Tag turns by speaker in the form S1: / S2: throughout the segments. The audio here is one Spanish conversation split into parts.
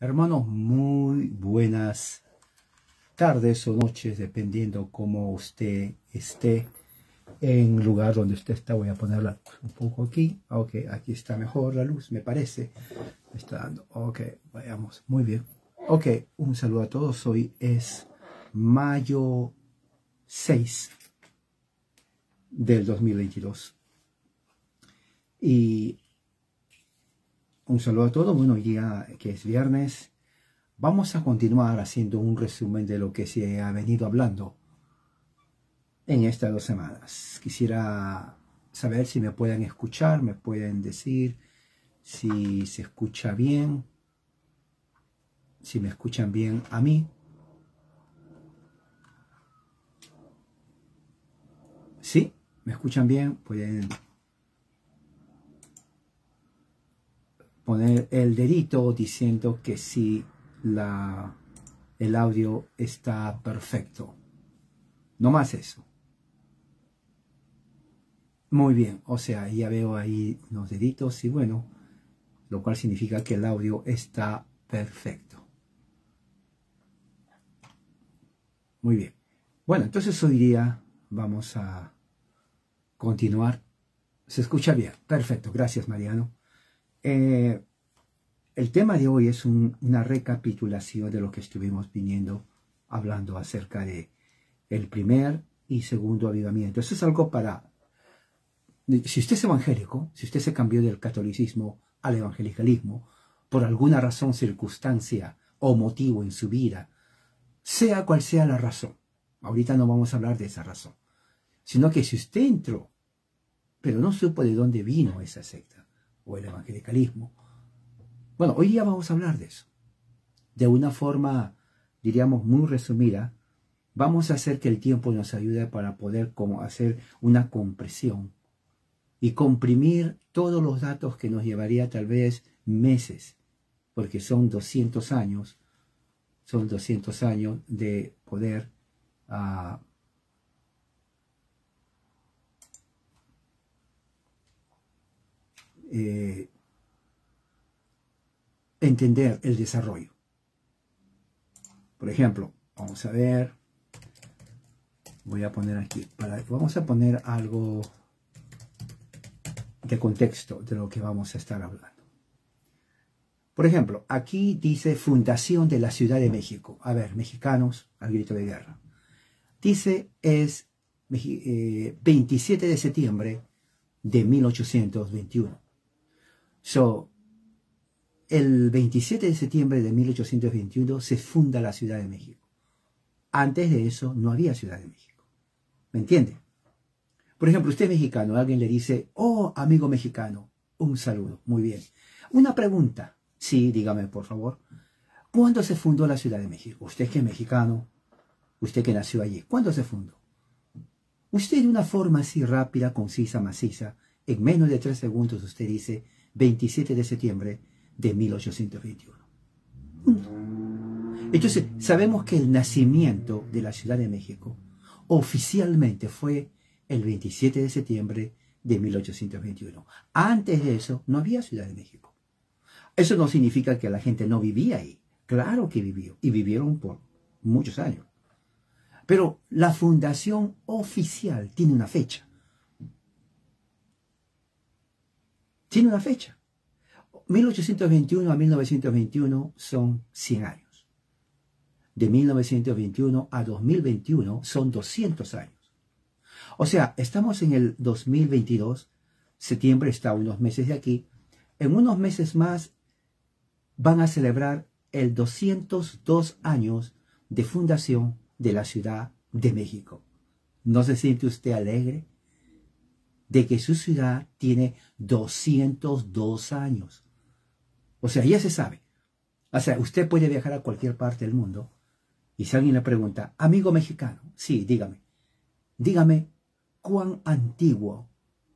S1: Hermanos, muy buenas tardes o noches, dependiendo cómo usted esté en lugar donde usted está. Voy a ponerla un poco aquí. Ah, ok, aquí está mejor la luz, me parece. está dando. Ok, vayamos. Muy bien. Ok, un saludo a todos. Hoy es mayo 6 del 2022. Y un saludo a todos. Buenos días, que es viernes, vamos a continuar haciendo un resumen de lo que se ha venido hablando en estas dos semanas. Quisiera saber si me pueden escuchar, me pueden decir si se escucha bien, si me escuchan bien a mí. Sí, me escuchan bien, pueden poner el dedito diciendo que si la, el audio está perfecto. No más eso. Muy bien, o sea, ya veo ahí los deditos y bueno, lo cual significa que el audio está perfecto. Muy bien. Bueno, entonces hoy día vamos a continuar. Se escucha bien. Perfecto, gracias Mariano. Eh, el tema de hoy es una recapitulación de lo que estuvimos viniendo hablando acerca de el primer y segundo avivamiento. Eso es algo para... Si usted es evangélico, si usted se cambió del catolicismo al evangelicalismo, por alguna razón, circunstancia o motivo en su vida, sea cual sea la razón, ahorita no vamos a hablar de esa razón, sino que si usted entró, pero no supo de dónde vino esa secta, o el evangelicalismo. Bueno, hoy día vamos a hablar de eso. De una forma, diríamos, muy resumida, vamos a hacer que el tiempo nos ayude para poder como hacer una compresión y comprimir todos los datos que nos llevaría tal vez meses, porque son 200 años, son 200 años de poder ah, Eh, entender el desarrollo. Por ejemplo, vamos a ver, voy a poner aquí, vamos a poner algo de contexto de lo que vamos a estar hablando. Por ejemplo, aquí dice Fundación de la Ciudad de México. A ver, mexicanos al grito de guerra. Dice es 27 eh, de septiembre de 1821. So, el 27 de septiembre de 1821 se funda la Ciudad de México. Antes de eso no había Ciudad de México. ¿Me entiende? Por ejemplo, usted es mexicano, alguien le dice, oh, amigo mexicano, un saludo. Muy bien. Una pregunta. Sí, dígame, por favor. ¿Cuándo se fundó la Ciudad de México? Usted que es mexicano, usted que nació allí, ¿cuándo se fundó? Usted de una forma así rápida, concisa, maciza, en menos de tres segundos usted dice, 27 de septiembre de 1821. Entonces, sabemos que el nacimiento de la Ciudad de México oficialmente fue el 27 de septiembre de 1821. Antes de eso, no había Ciudad de México. Eso no significa que la gente no vivía ahí. Claro que vivió, y vivieron por muchos años. Pero la fundación oficial tiene una fecha. Tiene una fecha. 1821 a 1921 son 100 años. De 1921 a 2021 son 200 años. O sea, estamos en el 2022, septiembre está unos meses de aquí. En unos meses más van a celebrar el 202 años de fundación de la Ciudad de México. ¿No se siente usted alegre? de que su ciudad tiene 202 años. O sea, ya se sabe. O sea, usted puede viajar a cualquier parte del mundo y si alguien le pregunta, amigo mexicano, sí, dígame, dígame cuán antiguo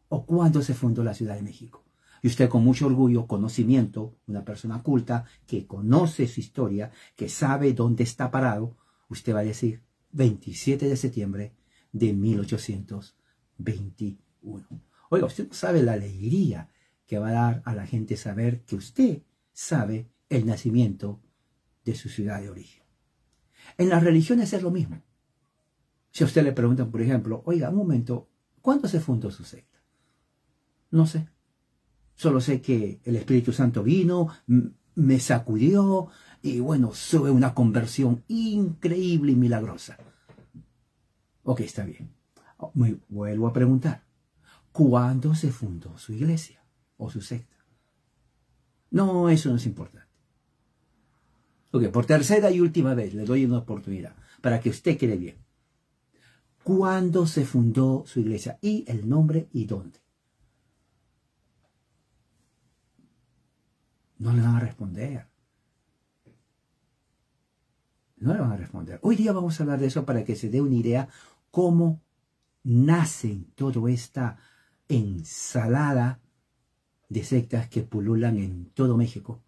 S1: o cuándo se fundó la Ciudad de México. Y usted con mucho orgullo, conocimiento, una persona culta que conoce su historia, que sabe dónde está parado, usted va a decir 27 de septiembre de 1822. Oiga, usted sabe la alegría que va a dar a la gente saber que usted sabe el nacimiento de su ciudad de origen. En las religiones es lo mismo. Si a usted le preguntan, por ejemplo, oiga, un momento, ¿cuándo se fundó su secta? No sé. Solo sé que el Espíritu Santo vino, me sacudió y bueno, sube una conversión increíble y milagrosa. Ok, está bien. Me vuelvo a preguntar cuándo se fundó su iglesia o su secta. No, eso no es importante. Ok, por tercera y última vez le doy una oportunidad para que usted quede bien. ¿Cuándo se fundó su iglesia? ¿Y el nombre y dónde? No le van a responder. No le van a responder. Hoy día vamos a hablar de eso para que se dé una idea cómo nacen toda esta ensalada de sectas que pululan en todo México,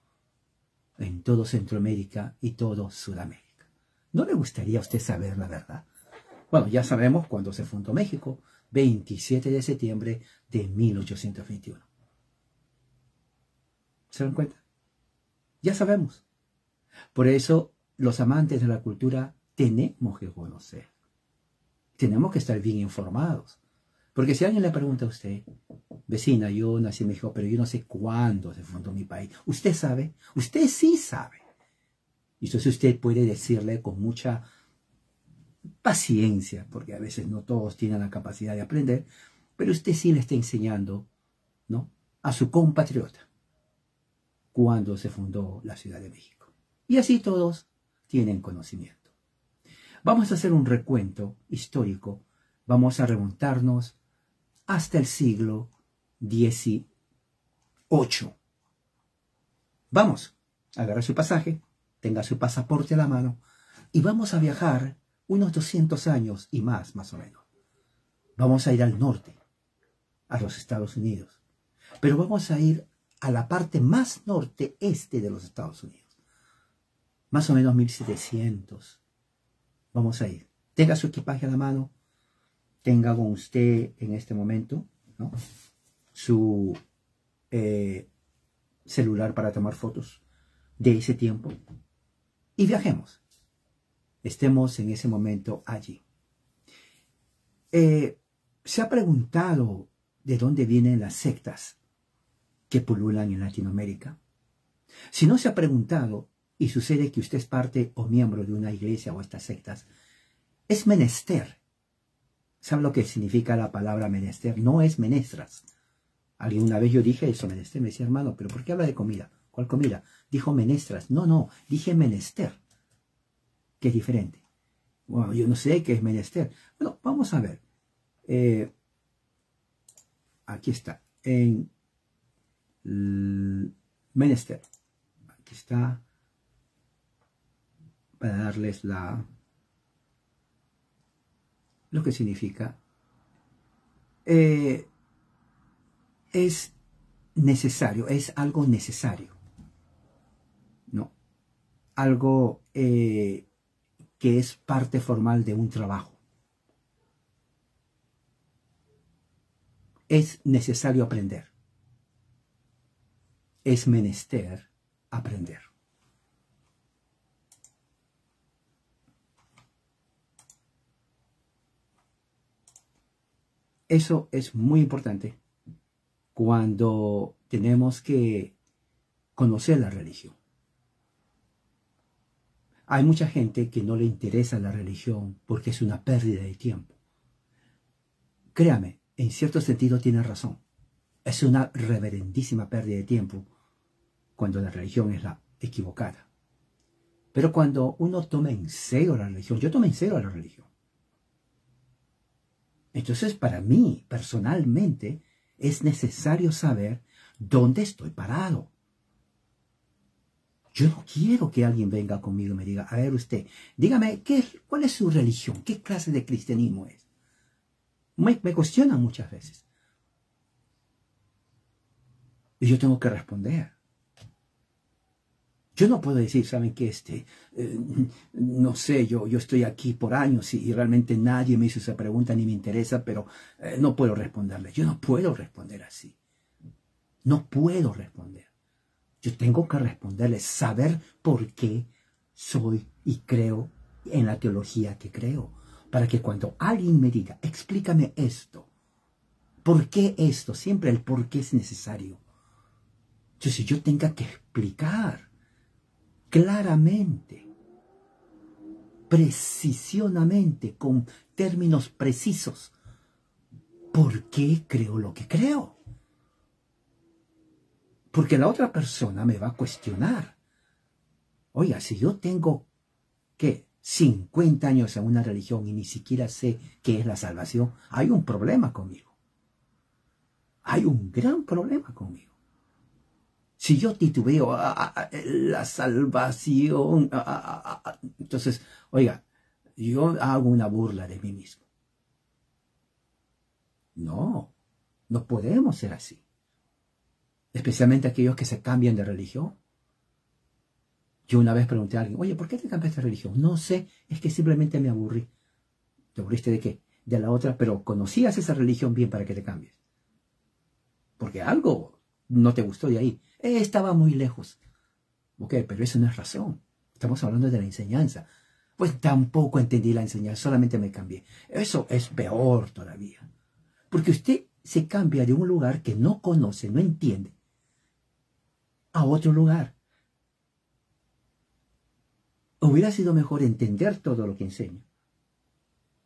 S1: en todo Centroamérica y todo Sudamérica. ¿No le gustaría usted saber la verdad? Bueno, ya sabemos cuándo se fundó México, 27 de septiembre de 1821. ¿Se dan cuenta? Ya sabemos. Por eso los amantes de la cultura tenemos que conocer. Tenemos que estar bien informados. Porque si alguien le pregunta a usted, vecina, yo nací en México, pero yo no sé cuándo se fundó mi país. Usted sabe, usted sí sabe. Y entonces usted puede decirle con mucha paciencia, porque a veces no todos tienen la capacidad de aprender, pero usted sí le está enseñando, ¿no? A su compatriota cuándo se fundó la Ciudad de México. Y así todos tienen conocimiento. Vamos a hacer un recuento histórico, vamos a remontarnos hasta el siglo XVIII. Vamos, agarre su pasaje, tenga su pasaporte a la mano y vamos a viajar unos 200 años y más, más o menos. Vamos a ir al norte, a los Estados Unidos, pero vamos a ir a la parte más norte-este de los Estados Unidos. Más o menos 1700. Vamos a ir. Tenga su equipaje a la mano, tenga con usted en este momento, Su eh, celular para tomar fotos de ese tiempo y viajemos. Estemos en ese momento allí. Eh, se ha preguntado de dónde vienen las sectas que pululan en Latinoamérica. Si no se ha preguntado y sucede que usted es parte o miembro de una iglesia o estas sectas, es menester ¿Saben lo que significa la palabra menester? No es menestras. Alguna vez yo dije eso, menester, me decía hermano, pero ¿por qué habla de comida? ¿Cuál comida? Dijo menestras. No, no, dije menester, ¿Qué es diferente. Bueno, yo no sé qué es menester. Bueno, vamos a ver. Eh, aquí está, en menester. Aquí está, para darles la lo que significa eh, es necesario, es algo necesario, ¿no? Algo eh, que es parte formal de un trabajo. Es necesario aprender. Es menester aprender. Eso es muy importante cuando tenemos que conocer la religión. Hay mucha gente que no le interesa la religión porque es una pérdida de tiempo. Créame, en cierto sentido tiene razón. Es una reverendísima pérdida de tiempo cuando la religión es la equivocada. Pero cuando uno toma en serio la religión, yo tomo en serio la religión. Entonces, para mí, personalmente, es necesario saber dónde estoy parado. Yo no quiero que alguien venga conmigo y me diga, a ver usted, dígame, ¿qué, ¿cuál es su religión? ¿Qué clase de cristianismo es? me cuestionan muchas veces. Y yo tengo que responder. Yo no puedo decir, ¿saben qué? Este, eh, no sé, yo, yo estoy aquí por años y, realmente nadie me hizo esa pregunta ni me interesa, pero eh, no puedo responderle. Yo no puedo responder así. No puedo responder. Yo tengo que responderle, saber por qué soy y creo en la teología que creo. Para que cuando alguien me diga, explícame esto, ¿por qué esto? Siempre el por qué es necesario. Entonces yo tenga que explicar claramente, precisionamente, con términos precisos, por qué creo lo que creo. Porque la otra persona me va a cuestionar. Oiga, si yo tengo, ¿qué? 50 años en una religión y ni siquiera sé qué es la salvación, hay un problema conmigo. Hay un gran problema conmigo. Si yo titubeo a, ah, ah, ah, la salvación, entonces, oiga, yo hago una burla de mí mismo. No, no podemos ser así. Especialmente aquellos que se cambian de religión. Yo una vez pregunté a alguien, oye, ¿por qué te cambiaste de religión? No sé, es que simplemente me aburrí. ¿Te aburriste de qué? De la otra, pero conocías esa religión bien para que te cambies. Porque algo no te gustó de ahí. Eh, estaba muy lejos. Ok, pero eso no es razón. Estamos hablando de la enseñanza. Pues tampoco entendí la enseñanza, solamente me cambié. Eso es peor todavía. Porque usted se cambia de un lugar que no conoce, no entiende, a otro lugar. Hubiera sido mejor entender todo lo que enseño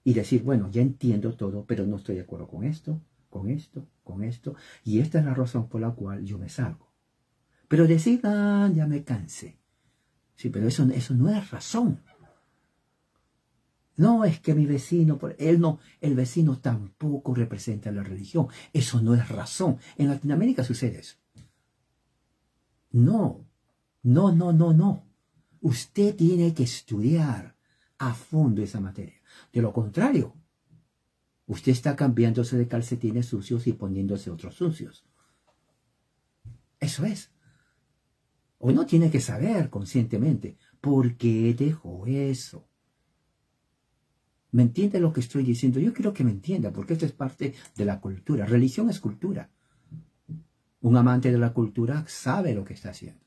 S1: y decir, bueno, ya entiendo todo, pero no estoy de acuerdo con esto, con esto, con esto, y esta es la razón por la cual yo me salgo. Pero decir, ah, ya me cansé. Sí, pero eso, eso no es razón. No es que mi vecino, él no, el vecino tampoco representa la religión. Eso no es razón. En Latinoamérica sucede eso. No, no, no, no, no. Usted tiene que estudiar a fondo esa materia. De lo contrario, Usted está cambiándose de calcetines sucios y poniéndose otros sucios. Eso es. Uno tiene que saber conscientemente por qué dejó eso. ¿Me entiende lo que estoy diciendo? Yo quiero que me entienda, porque esto es parte de la cultura. Religión es cultura. Un amante de la cultura sabe lo que está haciendo,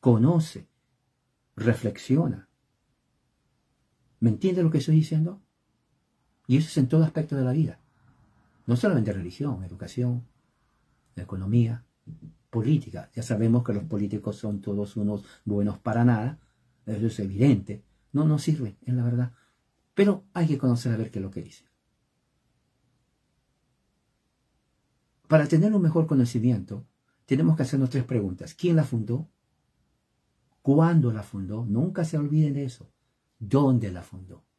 S1: conoce, reflexiona. ¿Me entiende lo que estoy diciendo? Y eso es en todo aspecto de la vida. No solamente religión, educación, economía, política. Ya sabemos que los políticos son todos unos buenos para nada. Eso es evidente. No nos sirve, es la verdad. Pero hay que conocer a ver qué es lo que dice. Para tener un mejor conocimiento, tenemos que hacernos tres preguntas. ¿Quién la fundó? ¿Cuándo la fundó? Nunca se olviden de eso. ¿Dónde la fundó?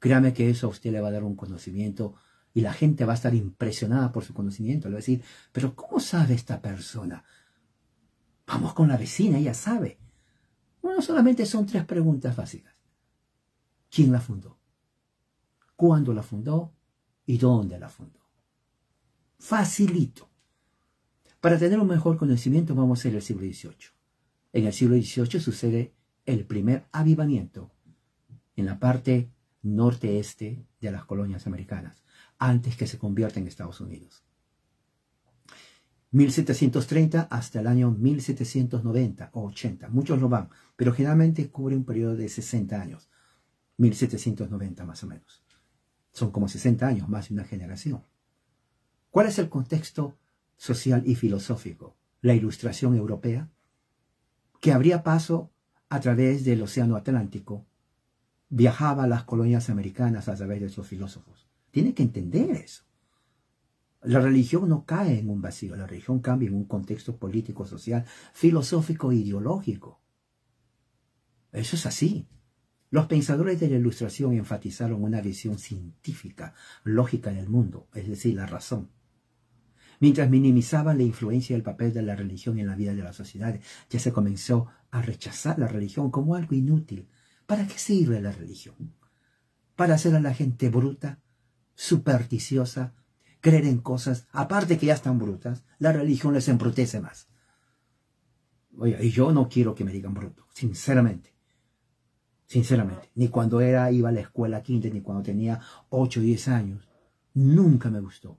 S1: Créame que eso a usted le va a dar un conocimiento y la gente va a estar impresionada por su conocimiento. Le va a decir, pero ¿cómo sabe esta persona? Vamos con la vecina, ella sabe. Bueno, solamente son tres preguntas básicas. ¿Quién la fundó? ¿Cuándo la fundó? ¿Y dónde la fundó? Facilito. Para tener un mejor conocimiento vamos a ir al siglo XVIII. En el siglo XVIII sucede el primer avivamiento en la parte norte-este de las colonias americanas, antes que se convierta en Estados Unidos. 1730 hasta el año 1790 o 80, muchos lo van, pero generalmente cubre un periodo de 60 años, 1790 más o menos. Son como 60 años, más de una generación. ¿Cuál es el contexto social y filosófico? La ilustración europea, que habría paso a través del Océano Atlántico viajaba a las colonias americanas a través de esos filósofos. Tiene que entender eso. La religión no cae en un vacío, la religión cambia en un contexto político, social, filosófico, e ideológico. Eso es así. Los pensadores de la Ilustración enfatizaron una visión científica, lógica del mundo, es decir, la razón, mientras minimizaban la influencia y el papel de la religión en la vida de las sociedades. Ya se comenzó a rechazar la religión como algo inútil, ¿Para qué sirve la religión? Para hacer a la gente bruta, supersticiosa, creer en cosas, aparte que ya están brutas, la religión les embrutece más. Oye, y yo no quiero que me digan bruto, sinceramente. Sinceramente, ni cuando era, iba a la escuela quinta, ni cuando tenía 8 o 10 años, nunca me gustó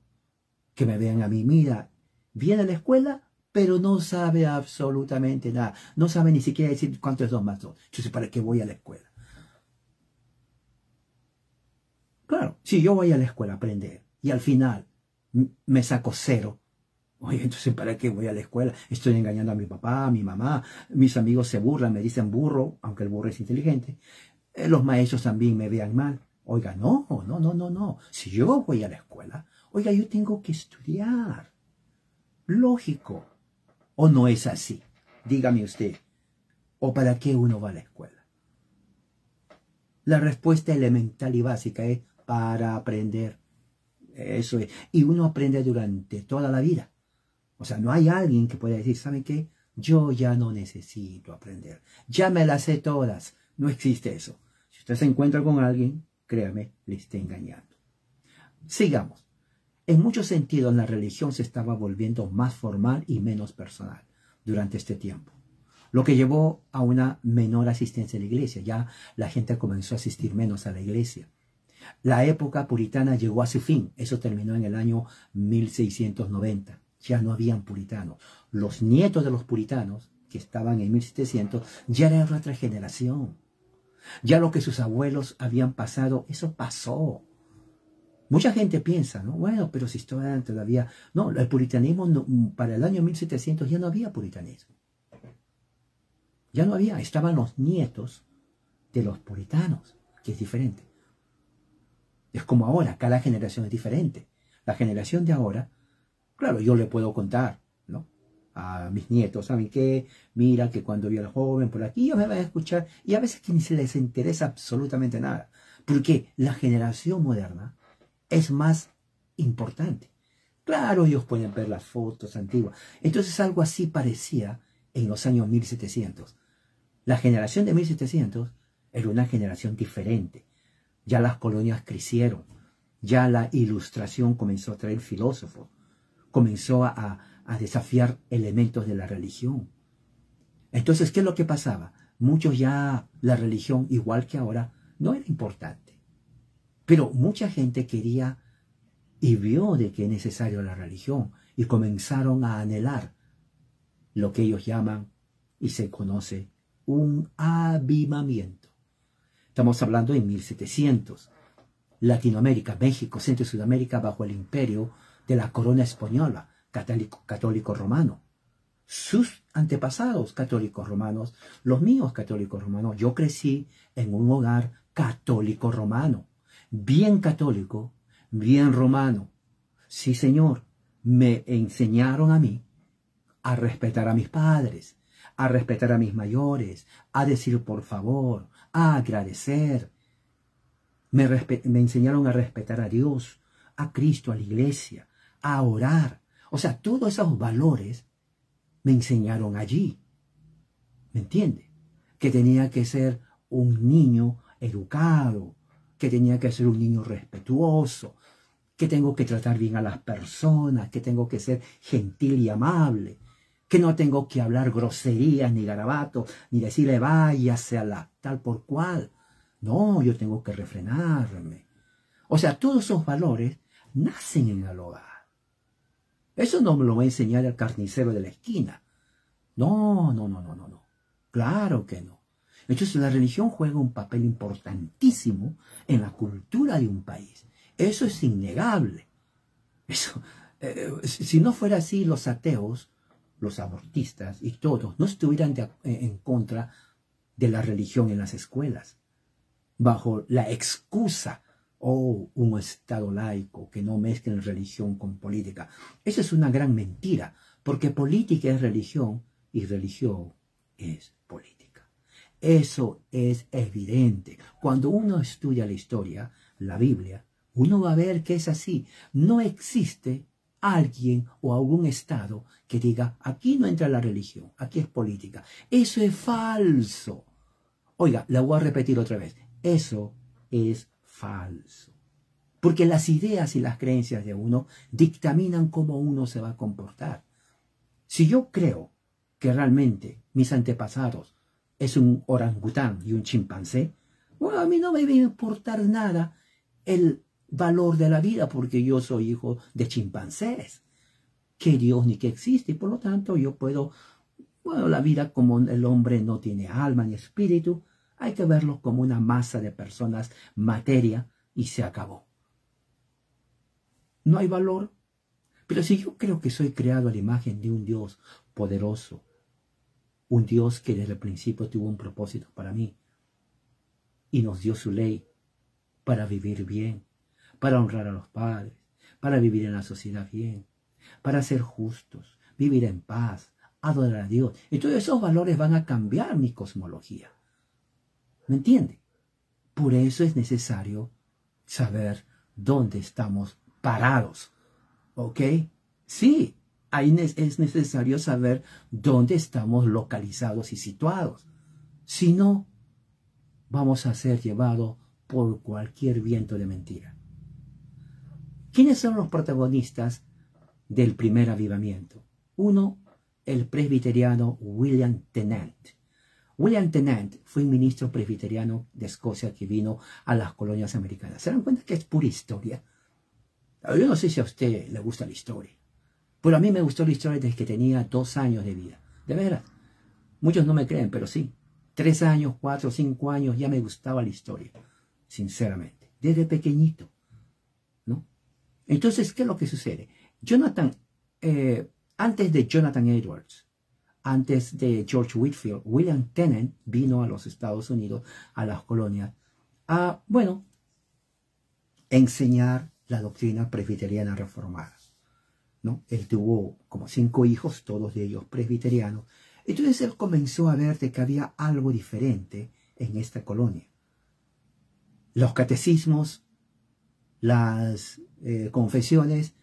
S1: que me vean a mí, mira, viene a la escuela pero no sabe absolutamente nada. No sabe ni siquiera decir cuánto es 2 más 2. Entonces, ¿para qué voy a la escuela? Claro, si yo voy a la escuela a aprender y al final me saco cero, oye, entonces, ¿para qué voy a la escuela? Estoy engañando a mi papá, a mi mamá, mis amigos se burlan, me dicen burro, aunque el burro es inteligente. Eh, los maestros también me vean mal. Oiga, no, no, no, no, no. Si yo voy a la escuela, oiga, yo tengo que estudiar. Lógico. ¿O no es así? Dígame usted, ¿o para qué uno va a la escuela? La respuesta elemental y básica es para aprender. Eso es. Y uno aprende durante toda la vida. O sea, no hay alguien que pueda decir, ¿sabe qué? Yo ya no necesito aprender. Ya me las sé todas. No existe eso. Si usted se encuentra con alguien, créame, le está engañando. Sigamos. En muchos sentidos, la religión se estaba volviendo más formal y menos personal durante este tiempo, lo que llevó a una menor asistencia a la iglesia. Ya la gente comenzó a asistir menos a la iglesia. La época puritana llegó a su fin. Eso terminó en el año 1690. Ya no habían puritanos. Los nietos de los puritanos, que estaban en 1700, ya eran otra generación. Ya lo que sus abuelos habían pasado, eso pasó. Mucha gente piensa, ¿no? Bueno, pero si todavía... No, el puritanismo, mm, para el año 1700 ya no había puritanismo. Ya no había, estaban los nietos de los puritanos, que es diferente. Es como ahora, cada generación es diferente. La generación de ahora, claro, yo le puedo contar, ¿no? A mis nietos, ¿saben qué? Mira que cuando yo al joven por aquí, yo me voy a escuchar. Y a veces que ni se les interesa absolutamente nada. Porque la generación moderna es más importante. Claro, ellos pueden ver las fotos antiguas. Entonces algo así parecía en los años 1700. La generación de 1700 era una generación diferente. Ya las colonias crecieron, ya la ilustración comenzó a traer filósofos, comenzó a, desafiar elementos de la religión. Entonces, ¿qué es lo que pasaba? Muchos ya la religión, igual que ahora, no era importante. Pero mucha gente quería y vio de que es necesario la religión y comenzaron a anhelar lo que ellos llaman y se conoce un avivamiento. Estamos hablando en 1700. Latinoamérica, México, Centro y Sudamérica bajo el imperio de la corona española, católico, católico romano. Sus antepasados católicos romanos, los míos católicos romanos, yo crecí en un hogar católico romano bien católico, bien romano. Sí, Señor, me enseñaron a mí a respetar a mis padres, a respetar a mis mayores, a decir por favor, a agradecer. Me, enseñaron a respetar a Dios, a Cristo, a la iglesia, a orar. O sea, todos esos valores me enseñaron allí. ¿Me entiende? Que tenía que ser un niño educado, que tenía que ser un niño respetuoso, que tengo que tratar bien a las personas, que tengo que ser gentil y amable, que no tengo que hablar groserías ni garabatos, ni decirle váyase a la tal por cual. No, yo tengo que refrenarme. O sea, todos esos valores nacen en el hogar. Eso no me lo va a enseñar el carnicero de la esquina. No, no, no, no, no, no. Claro que no. Entonces la religión juega un papel importantísimo en la cultura de un país. Eso es innegable. Eso, eh, si no fuera así, los ateos, los abortistas y todos no estuvieran en contra de la religión en las escuelas, bajo la excusa o oh, un Estado laico que no mezcle religión con política. Esa es una gran mentira, porque política es religión y religión es eso es evidente. Cuando uno estudia la historia, la Biblia, uno va a ver que es así. No existe alguien o algún Estado que diga, aquí no entra la religión, aquí es política. Eso es falso. Oiga, la voy a repetir otra vez. Eso es falso. Porque las ideas y las creencias de uno dictaminan cómo uno se va a comportar. Si yo creo que realmente mis antepasados es un orangután y un chimpancé, bueno, a mí no me va a importar nada el valor de la vida porque yo soy hijo de chimpancés, que Dios ni que existe, y por lo tanto yo puedo, bueno, la vida como el hombre no tiene alma ni espíritu, hay que verlo como una masa de personas, materia, y se acabó. No hay valor. Pero si yo creo que soy creado a la imagen de un Dios poderoso, un Dios que desde el principio tuvo un propósito para mí y nos dio su ley para vivir bien, para honrar a los padres, para vivir en la sociedad bien, para ser justos, vivir en paz, adorar a Dios. Y todos esos valores van a cambiar mi cosmología. ¿Me entiende? Por eso es necesario saber dónde estamos parados. ¿Ok? Sí, ahí es necesario saber dónde estamos localizados y situados. Si no, vamos a ser llevados por cualquier viento de mentira. ¿Quiénes son los protagonistas del primer avivamiento? Uno, el presbiteriano William Tennant. William Tennant fue ministro presbiteriano de Escocia que vino a las colonias americanas. ¿Se dan cuenta que es pura historia? Yo no sé si a usted le gusta la historia. Pero a mí me gustó la historia desde que tenía dos años de vida. De veras. Muchos no me creen, pero sí. Tres años, cuatro, cinco años ya me gustaba la historia. Sinceramente. Desde pequeñito. ¿No? Entonces, ¿qué es lo que sucede? Jonathan, eh, antes de Jonathan Edwards, antes de George Whitfield, William Tennant vino a los Estados Unidos, a las colonias, a, bueno, enseñar la doctrina presbiteriana reformada. ¿no? Él tuvo como cinco hijos, todos de ellos presbiterianos. Entonces él comenzó a ver que había algo diferente en esta colonia. Los catecismos, las eh, confesiones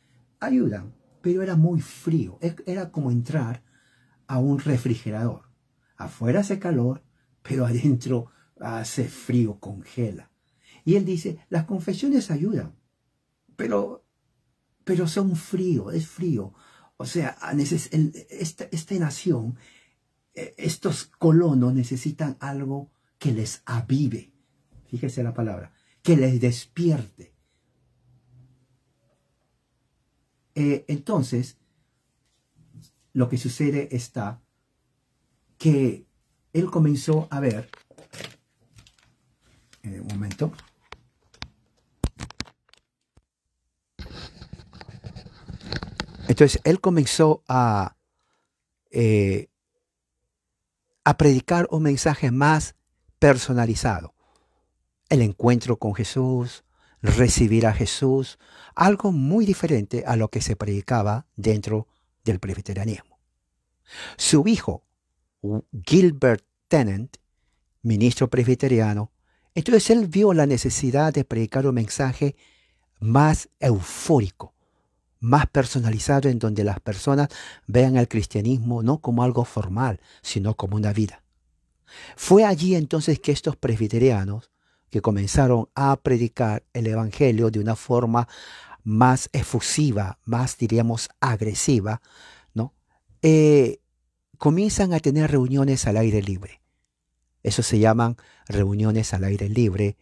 S1: ayudan, pero era muy frío. E, era como entrar a un refrigerador. Afuera hace calor, pero adentro hace frío, congela. Y él dice, las confesiones ayudan, pero pero son frío, es frío. O sea, esta, nación, e, estos colonos necesitan algo que les avive, fíjese la palabra, que les despierte. Eh, entonces, lo que sucede está que él comenzó a ver, eh, un momento, Entonces él comenzó eh, a, predicar un mensaje más personalizado. El encuentro con Jesús, recibir a Jesús, algo muy diferente a lo que se predicaba dentro del presbiterianismo. Su hijo, Gilbert Tennant, ministro presbiteriano, entonces él vio la necesidad de predicar un mensaje más eufórico, más personalizado en donde las personas vean al cristianismo no como algo formal, sino como una vida. Fue allí entonces que estos presbiterianos, que comenzaron a predicar el Evangelio de una forma más efusiva, más diríamos agresiva, ¿no? Eh, comienzan a tener reuniones al aire libre. Eso se llaman reuniones al aire libre.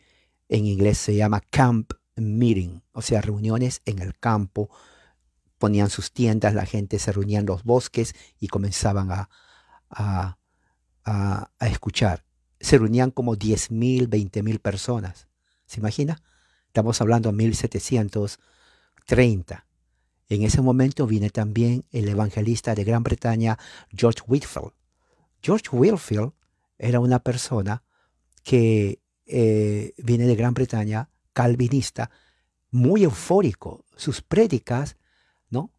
S1: En inglés se llama camp meeting, o sea, reuniones en el campo ponían sus tiendas, la gente se reunía en los bosques y comenzaban a, a, escuchar. Se reunían como 10.000, 20.000 personas. ¿Se imagina? Estamos hablando de 1730. En ese momento viene también el evangelista de Gran Bretaña, George Whitfield. George Whitfield era una persona que eh, viene de Gran Bretaña, calvinista, muy eufórico. Sus prédicas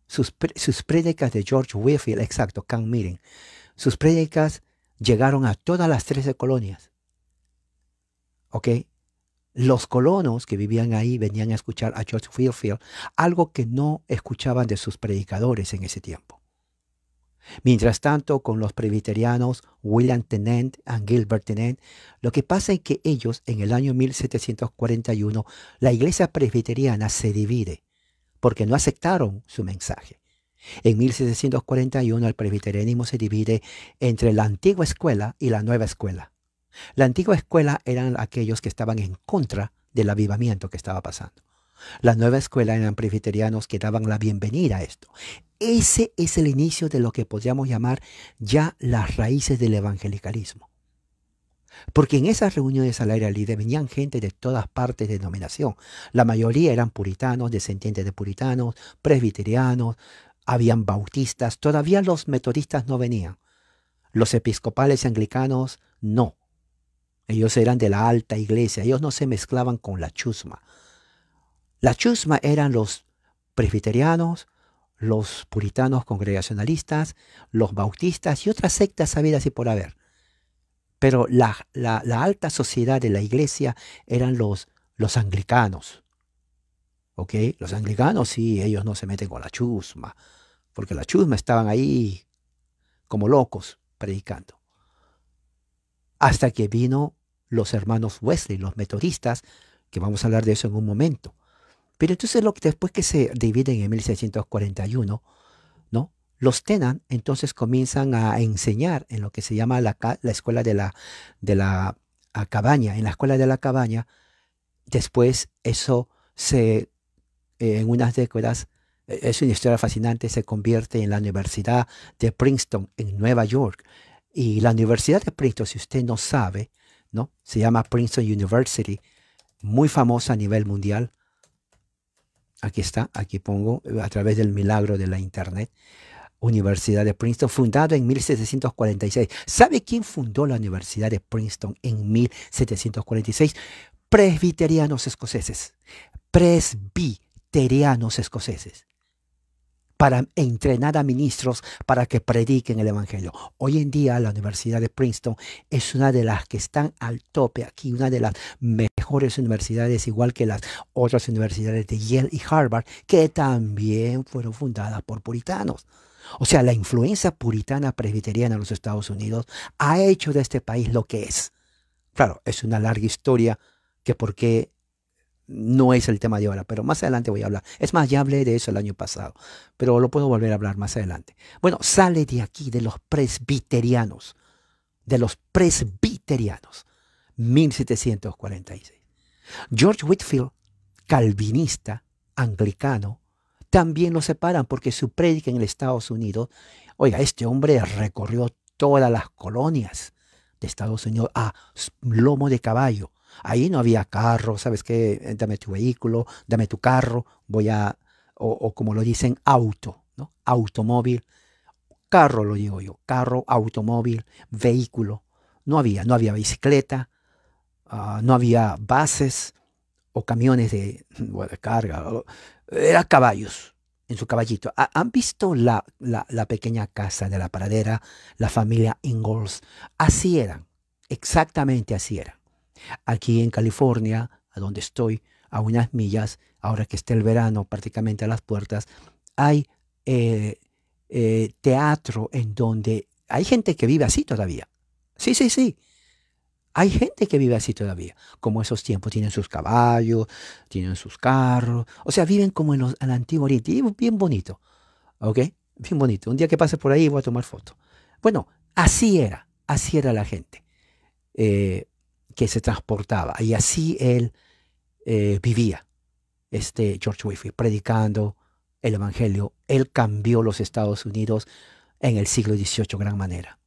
S1: sus, sus prédicas de George Whitfield, exacto, Can Miren. Sus prédicas llegaron a todas las 13 colonias. ¿Ok? Los colonos que vivían ahí venían a escuchar a George Whitfield, algo que no escuchaban de sus predicadores en ese tiempo. Mientras tanto, con los presbiterianos William Tennant y Gilbert Tennant, lo que pasa es que ellos, en el año 1741, la iglesia presbiteriana se divide porque no aceptaron su mensaje. En 1741 el presbiterianismo se divide entre la antigua escuela y la nueva escuela. La antigua escuela eran aquellos que estaban en contra del avivamiento que estaba pasando. La nueva escuela eran presbiterianos que daban la bienvenida a esto. Ese es el inicio de lo que podríamos llamar ya las raíces del evangelicalismo. Porque en esas reuniones al aire libre venían gente de todas partes de denominación. La mayoría eran puritanos, descendientes de puritanos, presbiterianos, habían bautistas, todavía los metodistas no venían. Los episcopales y anglicanos no. Ellos eran de la alta iglesia, ellos no se mezclaban con la chusma. La chusma eran los presbiterianos, los puritanos congregacionalistas, los bautistas y otras sectas sabidas y por haber. Pero la, alta sociedad de la iglesia eran los, anglicanos. ¿Ok? Los anglicanos sí, ellos no se meten con la chusma, porque la chusma estaban ahí como locos predicando. Hasta que vino los hermanos Wesley, los metodistas, que vamos a hablar de eso en un momento. Pero entonces lo después que se dividen en 1641, los Tenan entonces comienzan a enseñar en lo que se llama la, escuela de la, de la ah, cabaña. En la escuela de la cabaña, después eso se, eh, en unas décadas, eh, es una historia fascinante, se convierte en la Universidad de Princeton en Nueva York. Y la Universidad de Princeton, si usted no sabe, ¿no? se llama Princeton University, muy famosa a nivel mundial. Aquí está, aquí pongo, a través del milagro de la Internet. Universidad de Princeton, fundada en 1746. ¿Sabe quién fundó la Universidad de Princeton en 1746? Presbiterianos escoceses. Presbiterianos escoceses. Para entrenar a ministros para que prediquen el Evangelio. Hoy en día la Universidad de Princeton es una de las que están al tope aquí, una de las mejores universidades, igual que las otras universidades de Yale y Harvard, que también fueron fundadas por puritanos. O sea, la influencia puritana presbiteriana en los Estados Unidos ha hecho de este país lo que es. Claro, es una larga historia que por qué no es el tema de ahora, pero más adelante voy a hablar. Es más, ya hablé de eso el año pasado, pero lo puedo volver a hablar más adelante. Bueno, sale de aquí, de los presbiterianos, de los presbiterianos, 1746. George Whitfield, calvinista, anglicano, también lo separan porque su prédica en el Estados Unidos, oiga, este hombre recorrió todas las colonias de Estados Unidos a lomo de caballo. Ahí no había carro, ¿sabes qué? Dame tu vehículo, dame tu carro, voy a, o, como lo dicen, auto, ¿no? Automóvil, carro lo digo yo, carro, automóvil, vehículo. No había, no había bicicleta, ah, no había bases o camiones de, de carga era caballos en su caballito. ¿Han visto la, pequeña casa de la pradera, la familia Ingalls? Así eran, exactamente así eran. Aquí en California, a donde estoy, a unas millas, ahora que está el verano prácticamente a las puertas, hay eh, eh, teatro en donde hay gente que vive así todavía. Sí, sí, sí. Hay gente que vive así todavía, como esos tiempos. Tienen sus caballos, tienen sus carros. O sea, viven como en, los, antigua el Antiguo Oriente. bien bonito. ¿Ok? Bien bonito. Un día que pase por ahí voy a tomar foto. Bueno, así era. Así era la gente eh, que se transportaba. Y así él eh, vivía, este George wifi predicando el Evangelio. Él cambió los Estados Unidos en el siglo XVIII de gran manera.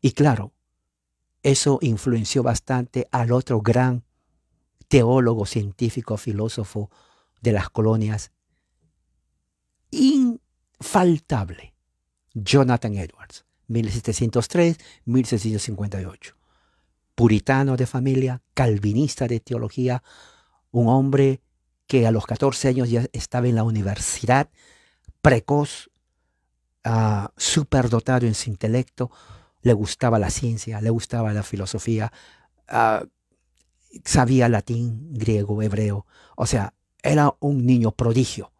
S1: Y claro, eso influenció bastante al otro gran teólogo, científico, filósofo de las colonias, infaltable, Jonathan Edwards, 1703-1658. Puritano de familia, calvinista de teología, un hombre que a los 14 años ya estaba en la universidad, precoz, ah, superdotado en su intelecto, le gustaba la ciencia, le gustaba la filosofía, ah, sabía latín, griego, hebreo. O sea, era un niño prodigio.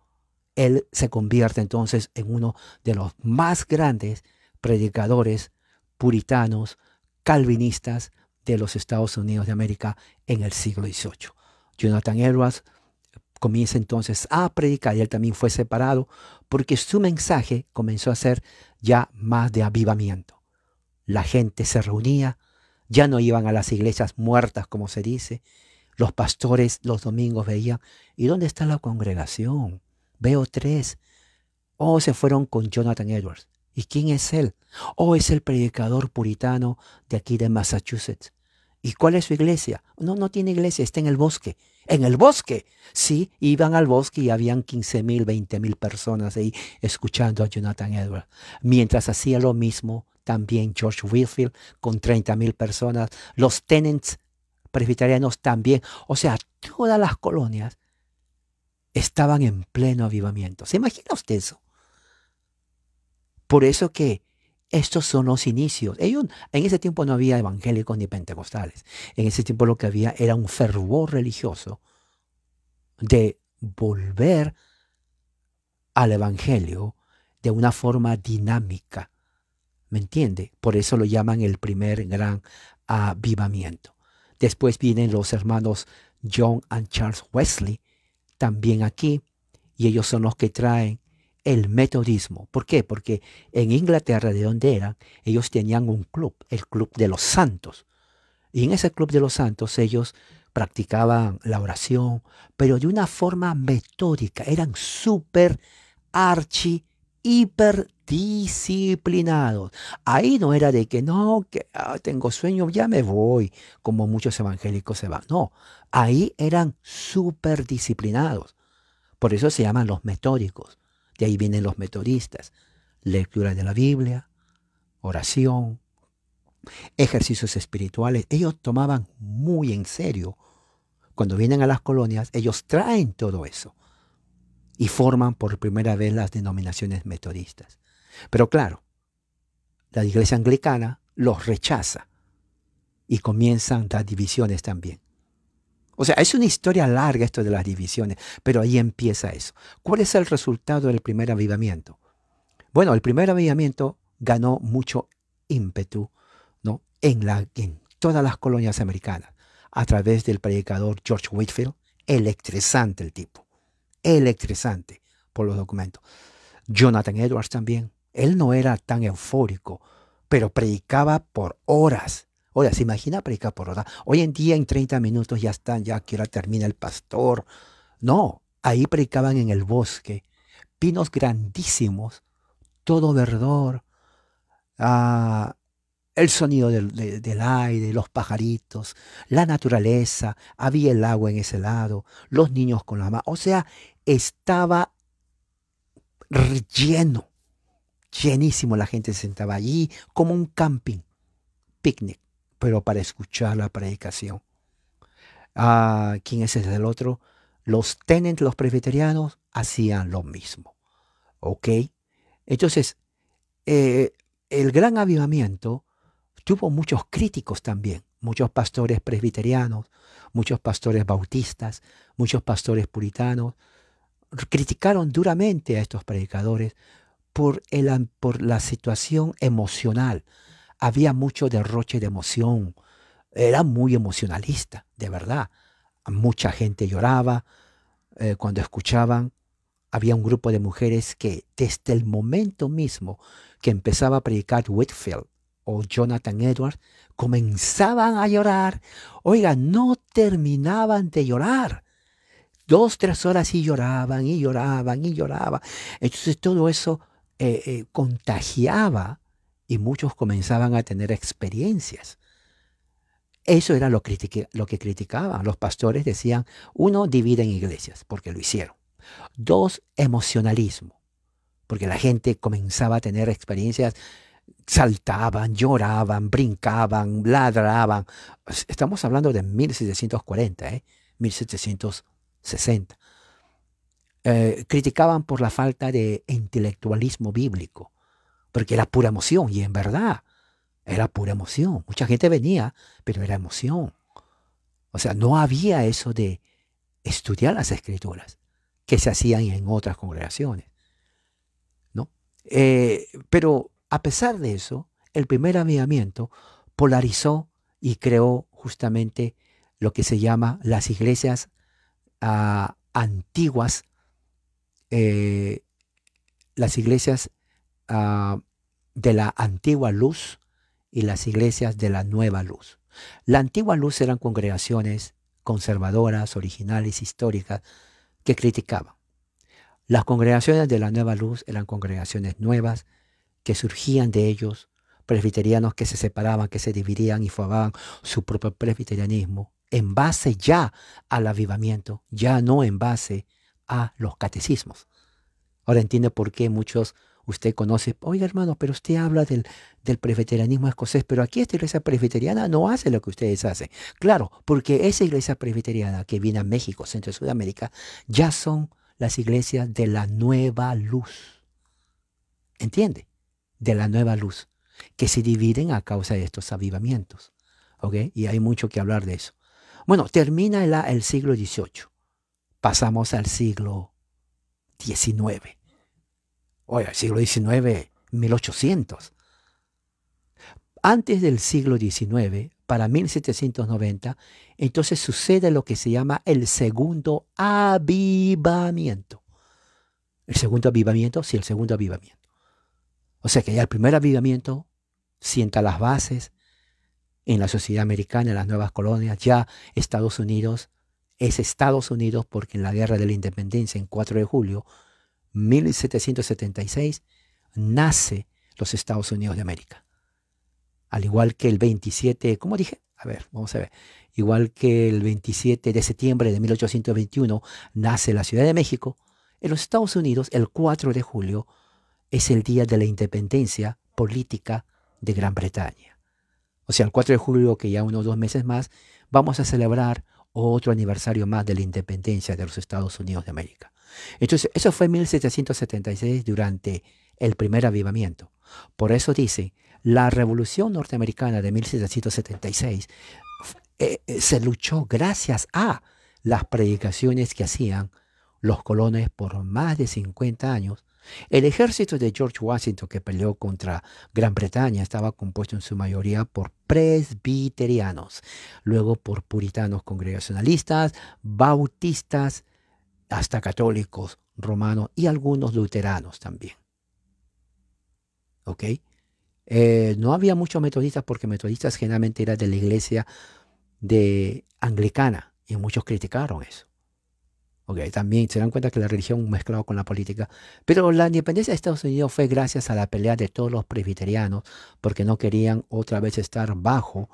S1: Él se convierte entonces en uno de los más grandes predicadores puritanos, calvinistas de los Estados Unidos de América en el siglo XVIII. Jonathan Edwards comienza entonces a predicar y él también fue separado porque su mensaje comenzó a ser ya más de avivamiento. La gente se reunía, ya no iban a las iglesias muertas, como se dice. Los pastores los domingos veían, ¿y dónde está la congregación? Veo tres. Oh, se fueron con Jonathan Edwards. ¿Y quién es él? Oh, es el predicador puritano de aquí de Massachusetts. ¿Y cuál es su iglesia? No, no tiene iglesia, está en el bosque. ¿En el bosque? Sí, iban al bosque y habían 15 mil, 20 mil personas ahí escuchando a Jonathan Edwards. Mientras hacía lo mismo también George Wilfield con 30.000 personas, los tenants presbiterianos también, o sea, todas las colonias estaban en pleno avivamiento. ¿Se imagina usted eso? Por eso que estos son los inicios. Ellos, en ese tiempo no había evangélicos ni pentecostales. En ese tiempo lo que había era un fervor religioso de volver al evangelio de una forma dinámica, ¿Me entiende? Por eso lo llaman el primer gran avivamiento. Después vienen los hermanos John and Charles Wesley, también aquí, y ellos son los que traen el metodismo. ¿Por qué? Porque en Inglaterra, de donde eran, ellos tenían un club, el Club de los Santos. Y en ese Club de los Santos ellos practicaban la oración, pero de una forma metódica. Eran súper archi hiperdisciplinados. Ahí no era de que no, que ah, tengo sueño, ya me voy, como muchos evangélicos se van. No, ahí eran superdisciplinados. Por eso se llaman los metódicos. De ahí vienen los metodistas. Lectura de la Biblia, oración, ejercicios espirituales. Ellos tomaban muy en serio. Cuando vienen a las colonias, ellos traen todo eso y forman por primera vez las denominaciones metodistas. Pero claro, la iglesia anglicana los rechaza y comienzan las divisiones también. O sea, es una historia larga esto de las divisiones, pero ahí empieza eso. ¿Cuál es el resultado del primer avivamiento? Bueno, el primer avivamiento ganó mucho ímpetu ¿no? en, la, en todas las colonias americanas a través del predicador George Whitfield, electrizante el tipo electrizante por los documentos. Jonathan Edwards también. Él no era tan eufórico, pero predicaba por horas. Oye, se imagina predicar por horas. Hoy en día en 30 minutos ya están, ya que ahora termina el pastor. No, ahí predicaban en el bosque. Pinos grandísimos, todo verdor. Ah, el sonido del, aire, los pajaritos, la naturaleza, había el agua en ese lado, los niños con la mano. O sea, estaba lleno, llenísimo. La gente se sentaba allí como un camping, picnic, pero para escuchar la predicación. Ah, ¿Quién es ese del otro? Los tenentes, los presbiterianos, hacían lo mismo. ¿Ok? Entonces, eh, el gran avivamiento Tuvo muchos críticos también, muchos pastores presbiterianos, muchos pastores bautistas, muchos pastores puritanos, criticaron duramente a estos predicadores por, el, por la situación emocional. Había mucho derroche de emoción. Era muy emocionalista, de verdad. Mucha gente lloraba eh, cuando escuchaban. Había un grupo de mujeres que desde el momento mismo que empezaba a predicar Whitfield, o Jonathan Edwards comenzaban a llorar. Oiga, no terminaban de llorar. Dos, tres horas y lloraban y lloraban y lloraban. Entonces todo eso eh, eh, contagiaba y muchos comenzaban a tener experiencias. Eso era lo, lo que criticaban. Los pastores decían, uno, dividen iglesias, porque lo hicieron. Dos, emocionalismo, porque la gente comenzaba a tener experiencias saltaban, lloraban, brincaban, ladraban. Estamos hablando de 1740, ¿eh? 1760. Eh, criticaban por la falta de intelectualismo bíblico, porque era pura emoción, y en verdad, era pura emoción. Mucha gente venía, pero era emoción. O sea, no había eso de estudiar las escrituras que se hacían en otras congregaciones. ¿no? Eh, pero a pesar de eso, el primer avivamiento polarizó y creó justamente lo que se llama las iglesias ah, antiguas, eh, las iglesias ah, de la antigua luz y las iglesias de la nueva luz. La antigua luz eran congregaciones conservadoras, originales, históricas, que criticaban. Las congregaciones de la nueva luz eran congregaciones nuevas que surgían de ellos, presbiterianos que se separaban, que se dividían y formaban su propio presbiterianismo, en base ya al avivamiento, ya no en base a los catecismos. Ahora entiende por qué muchos usted conoce, oiga hermano, pero usted habla del, del presbiterianismo escocés, pero aquí esta iglesia presbiteriana no hace lo que ustedes hacen. Claro, porque esa iglesia presbiteriana que viene a México, Centro y Sudamérica, ya son las iglesias de la nueva luz. ¿Entiende? de la nueva luz, que se dividen a causa de estos avivamientos. Y hay mucho que hablar de eso. Bueno, termina el, el siglo XVIII. Pasamos al siglo XIX. Oye, el siglo XIX, 1800. Antes del siglo XIX, para 1790, entonces sucede lo que se llama el segundo avivamiento. El segundo avivamiento, sí, el segundo avivamiento. O sea que ya el primer avivamiento sienta las bases en la sociedad americana, en las nuevas colonias. Ya Estados Unidos es Estados Unidos porque en la guerra de la independencia, en 4 de julio 1776, nace los Estados Unidos de América. Al igual que el 27, como dije? A ver, vamos a ver. Igual que el 27 de septiembre de 1821 nace la Ciudad de México, en los Estados Unidos el 4 de julio es el día de la independencia política de Gran Bretaña. O sea, el 4 de julio, que ya unos dos meses más, vamos a celebrar otro aniversario más de la independencia de los Estados Unidos de América. Entonces, eso fue en 1776 durante el primer avivamiento. Por eso dice, la revolución norteamericana de 1776 eh, eh, se luchó gracias a las predicaciones que hacían los colonos por más de 50 años el ejército de George Washington que peleó contra Gran Bretaña estaba compuesto en su mayoría por presbiterianos, luego por puritanos congregacionalistas, bautistas, hasta católicos romanos y algunos luteranos también. ¿Ok? Eh, no había muchos metodistas porque metodistas generalmente eran de la iglesia de anglicana y muchos criticaron eso también se dan cuenta que la religión mezclado con la política. Pero la independencia de Estados Unidos fue gracias a la pelea de todos los presbiterianos porque no querían otra vez estar bajo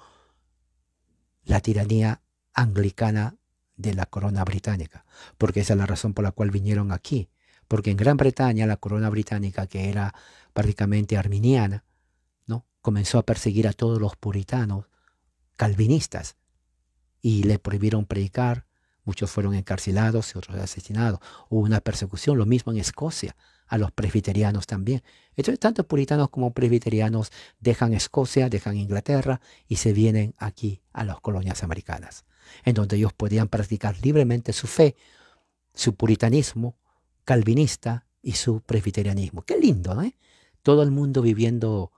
S1: la tiranía anglicana de la corona británica, porque esa es la razón por la cual vinieron aquí, porque en Gran Bretaña la corona británica, que era prácticamente arminiana, ¿no? comenzó a perseguir a todos los puritanos calvinistas y le prohibieron predicar, Muchos fueron encarcelados y otros asesinados. Hubo una persecución, lo mismo en Escocia, a los presbiterianos también. Entonces, tanto puritanos como presbiterianos dejan Escocia, dejan Inglaterra y se vienen aquí a las colonias americanas, en donde ellos podían practicar libremente su fe, su puritanismo calvinista y su presbiterianismo. Qué lindo, ¿no? ¿Eh? Todo el mundo viviendo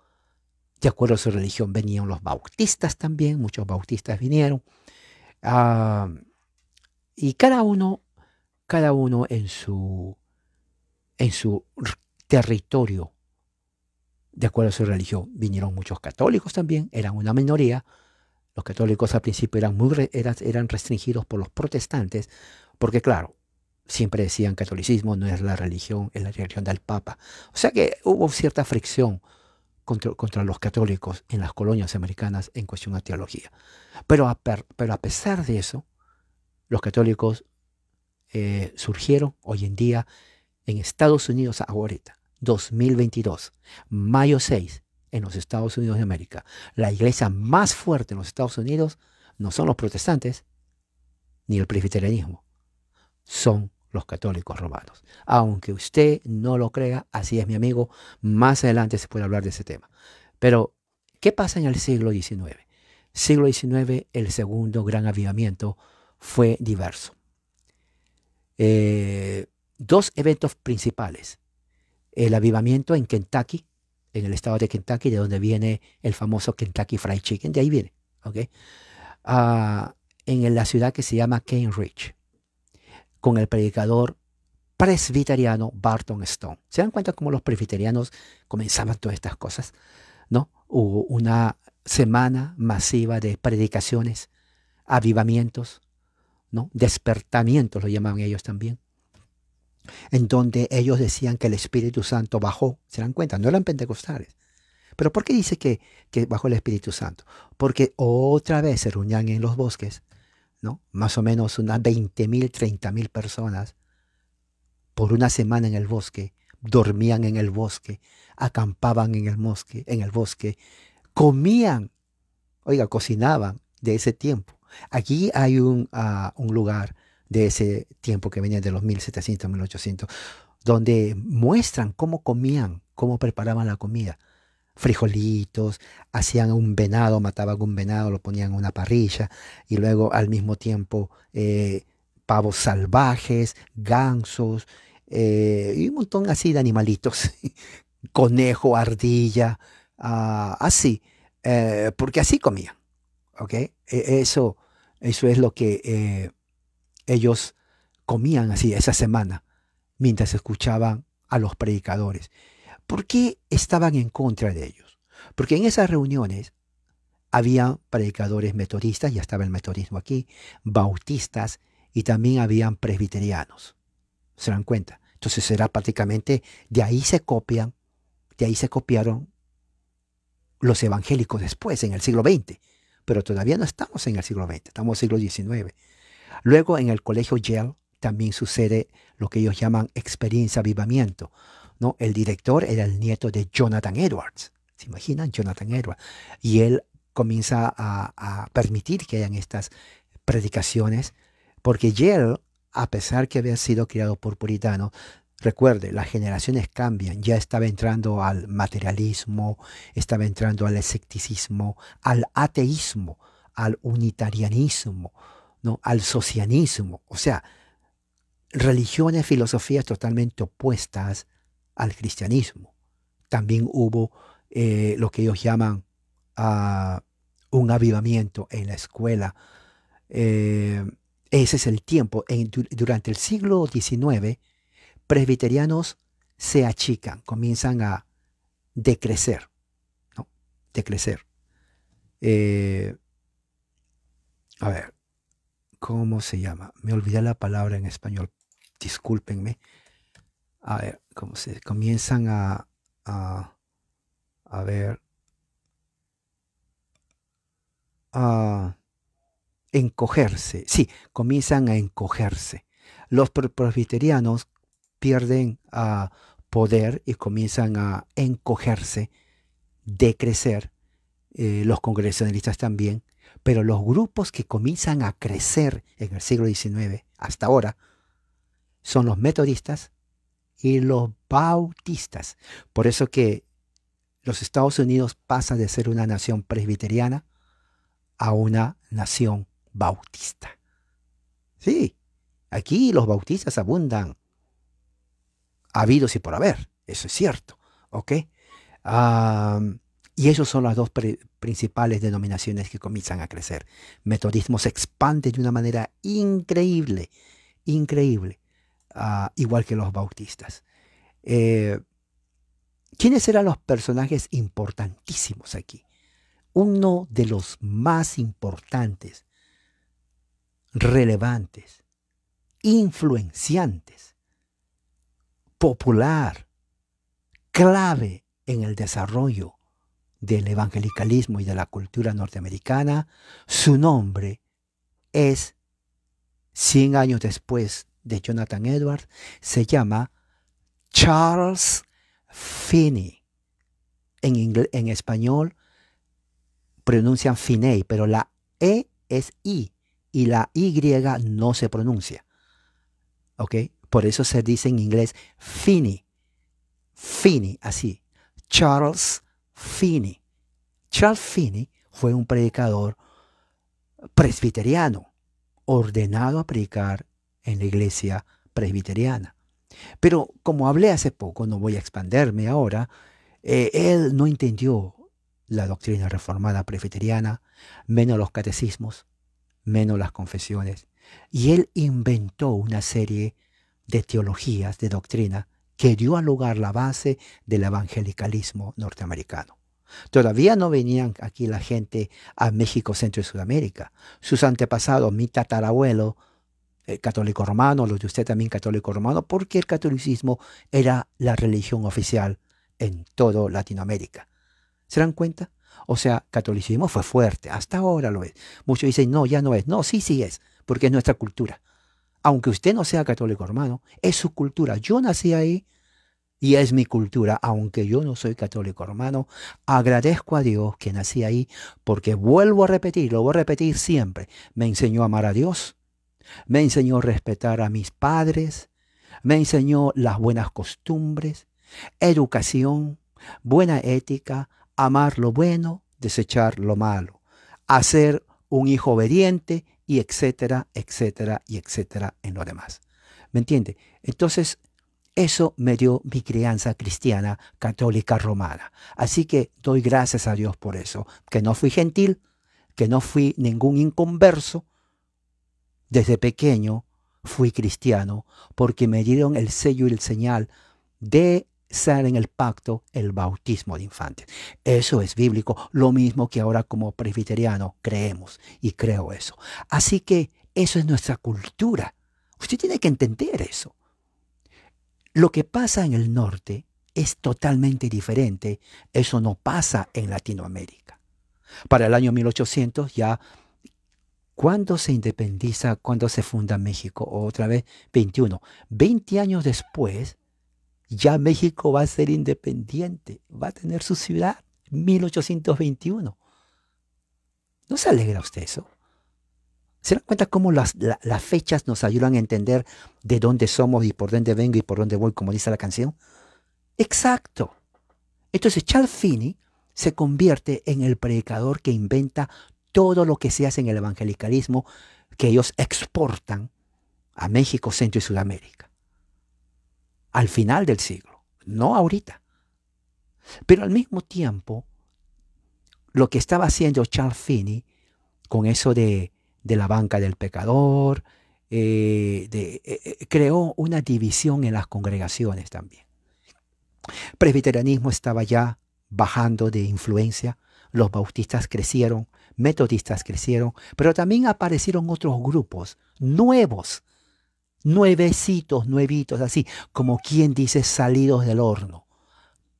S1: de acuerdo a su religión. Venían los bautistas también, muchos bautistas vinieron. Ah, y cada uno, cada uno en su, en su territorio, de acuerdo a su religión. Vinieron muchos católicos también, eran una minoría. Los católicos al principio eran, muy, eran, restringidos por los protestantes, porque claro, siempre decían catolicismo no es la religión, es la religión del Papa. O sea que hubo cierta fricción contra, los católicos en las colonias americanas en cuestión a teología. Pero pero a pesar de eso, los católicos eh, surgieron hoy en día en Estados Unidos ahorita, 2022, mayo 6, en los Estados Unidos de América. La iglesia más fuerte en los Estados Unidos no son los protestantes ni el presbiterianismo, son los católicos romanos. Aunque usted no lo crea, así es mi amigo, más adelante se puede hablar de ese tema. Pero, ¿qué pasa en el siglo XIX? Siglo XIX, el segundo gran avivamiento fue diverso. Eh, dos eventos principales. El avivamiento en Kentucky, en el estado de Kentucky, de donde viene el famoso Kentucky Fried Chicken, de ahí viene. ¿okay? Ah, en la ciudad que se llama Cane Ridge, con el predicador presbiteriano Barton Stone. ¿Se dan cuenta cómo los presbiterianos comenzaban todas estas cosas? ¿No? Hubo una semana masiva de predicaciones, avivamientos, ¿no? Despertamientos lo llamaban ellos también. En donde ellos decían que el Espíritu Santo bajó. ¿Se dan cuenta? No eran pentecostales. Pero ¿por qué dice que, que bajó el Espíritu Santo? Porque otra vez se reunían en los bosques, ¿no? Más o menos unas 20.000, 30.000 personas por una semana en el bosque, dormían en el bosque, acampaban en el bosque, en el bosque, comían, oiga, cocinaban de ese tiempo. Aquí hay ah, un, lugar de ese tiempo que venía de los 1700, 1800, donde muestran cómo comían, cómo preparaban la comida. Frijolitos, hacían un venado, mataban un venado, lo ponían en una parrilla y luego al mismo tiempo eh, pavos salvajes, gansos eh, y un montón así de animalitos, conejo, ardilla, ah, así, eh, porque así comían. ¿ok? E, eso, eso es lo que eh, ellos comían así esa semana mientras escuchaban a los predicadores. ¿Por qué estaban en contra de ellos? Porque en esas reuniones había predicadores metodistas, ya estaba el metodismo aquí, bautistas y también habían presbiterianos. ¿Se dan cuenta? Entonces era prácticamente, de ahí se copian, de ahí se copiaron los evangélicos después, en el siglo XX pero todavía no estamos en el siglo XX, estamos en el siglo XIX. Luego en el colegio Yale también sucede lo que ellos llaman experiencia avivamiento. ¿no? El director era el nieto de Jonathan Edwards. ¿Se imaginan? Jonathan Edwards. Y él comienza a, permitir que hayan estas predicaciones, porque Yale, a pesar que había sido criado por puritanos, Recuerde, las generaciones cambian, ya estaba entrando al materialismo, estaba entrando al escepticismo, al ateísmo, al unitarianismo, ¿no? al socialismo. o sea, religiones, filosofías totalmente opuestas al cristianismo. También hubo eh, lo que ellos llaman ah, un avivamiento en la escuela. Eh, ese es el tiempo. durante el siglo XIX, presbiterianos se achican, comienzan a decrecer, ¿no? Decrecer. Eh, a ver, ¿cómo se llama? Me olvidé la palabra en español, discúlpenme. A ver, ¿cómo se comienzan a, a, a ver, a encogerse? Sí, comienzan a encogerse. Los presbiterianos pierden ah, poder y comienzan a encogerse, decrecer, eh, los congresionalistas también, pero los grupos que comienzan a crecer en el siglo XIX hasta ahora son los metodistas y los bautistas. Por eso que los Estados Unidos pasan de ser una nación presbiteriana a una nación bautista. Sí, aquí los bautistas abundan habidos y por haber. Eso es cierto. ¿Ok? y esas son las dos principales denominaciones que comienzan a crecer. Metodismo se expande de una manera increíble, increíble, ah, igual que los bautistas. Eh, ¿Quiénes eran los personajes importantísimos aquí? Uno de los más importantes, relevantes, influenciantes popular, clave en el desarrollo del evangelicalismo y de la cultura norteamericana, su nombre es, 100 años después de Jonathan Edwards, se llama Charles Finney. En, en español pronuncian Finney, pero la E es I y la Y no se pronuncia. ¿Ok? Por eso se dice en inglés Finney. Finney, así. Charles Finney. Charles Finney fue un predicador presbiteriano, ordenado a predicar en la iglesia presbiteriana. Pero como hablé hace poco, no voy a expanderme ahora, eh, él no entendió la doctrina reformada presbiteriana, menos los catecismos, menos las confesiones. Y él inventó una serie de teologías, de doctrina, que dio a lugar la base del evangelicalismo norteamericano. Todavía no venían aquí la gente a México, Centro y Sudamérica. Sus antepasados, mi tatarabuelo, eh, católico romano, los de usted también católico romano, porque el catolicismo era la religión oficial en toda Latinoamérica. ¿Se dan cuenta? O sea, catolicismo fue fuerte, hasta ahora lo es. Muchos dicen, no, ya no es. No, sí, sí es, porque es nuestra cultura aunque usted no sea católico, hermano, es su cultura. Yo nací ahí y es mi cultura, aunque yo no soy católico, hermano. Agradezco a Dios que nací ahí, porque vuelvo a repetir, lo voy a repetir siempre. Me enseñó a amar a Dios, me enseñó a respetar a mis padres, me enseñó las buenas costumbres, educación, buena ética, amar lo bueno, desechar lo malo, hacer un hijo obediente y etcétera, etcétera y etcétera en lo demás. ¿Me entiende? Entonces, eso me dio mi crianza cristiana católica romana. Así que doy gracias a Dios por eso, que no fui gentil, que no fui ningún inconverso. Desde pequeño fui cristiano porque me dieron el sello y el señal de ser en el pacto el bautismo de infantes. Eso es bíblico, lo mismo que ahora como presbiteriano creemos y creo eso. Así que eso es nuestra cultura. Usted tiene que entender eso. Lo que pasa en el norte es totalmente diferente. Eso no pasa en Latinoamérica. Para el año 1800 ya ¿Cuándo se independiza? ¿Cuándo se funda México? Otra vez, 21. 20 años después, ya México va a ser independiente, va a tener su ciudad, 1821. ¿No se alegra usted eso? ¿Se dan cuenta cómo las, fechas nos ayudan a entender de dónde somos y por dónde vengo y por dónde voy, como dice la canción? Exacto. Entonces Charles Finney se convierte en el predicador que inventa todo lo que se hace en el evangelicalismo que ellos exportan a México, Centro y Sudamérica al final del siglo, no ahorita. Pero al mismo tiempo, lo que estaba haciendo Charles Finney con eso de, de la banca del pecador, eh, de, eh, eh, creó una división en las congregaciones también. Presbiterianismo estaba ya bajando de influencia, los bautistas crecieron, metodistas crecieron, pero también aparecieron otros grupos nuevos nuevecitos, nuevitos, así, como quien dice salidos del horno.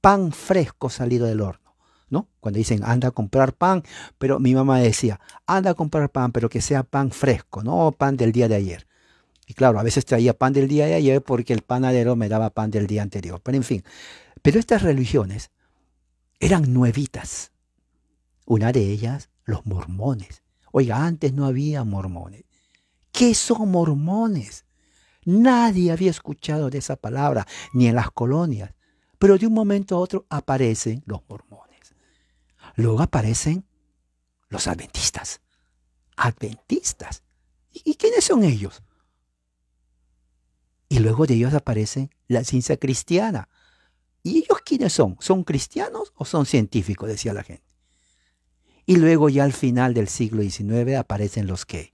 S1: Pan fresco salido del horno, ¿no? Cuando dicen anda a comprar pan, pero mi mamá decía, anda a comprar pan, pero que sea pan fresco, no pan del día de ayer. Y claro, a veces traía pan del día de ayer porque el panadero me daba pan del día anterior, pero en fin. Pero estas religiones eran nuevitas. Una de ellas, los mormones. Oiga, antes no había mormones. ¿Qué son mormones? Nadie había escuchado de esa palabra, ni en las colonias. Pero de un momento a otro aparecen los mormones. Luego aparecen los adventistas. Adventistas. ¿Y quiénes son ellos? Y luego de ellos aparece la ciencia cristiana. ¿Y ellos quiénes son? ¿Son cristianos o son científicos? Decía la gente. Y luego ya al final del siglo XIX aparecen los que?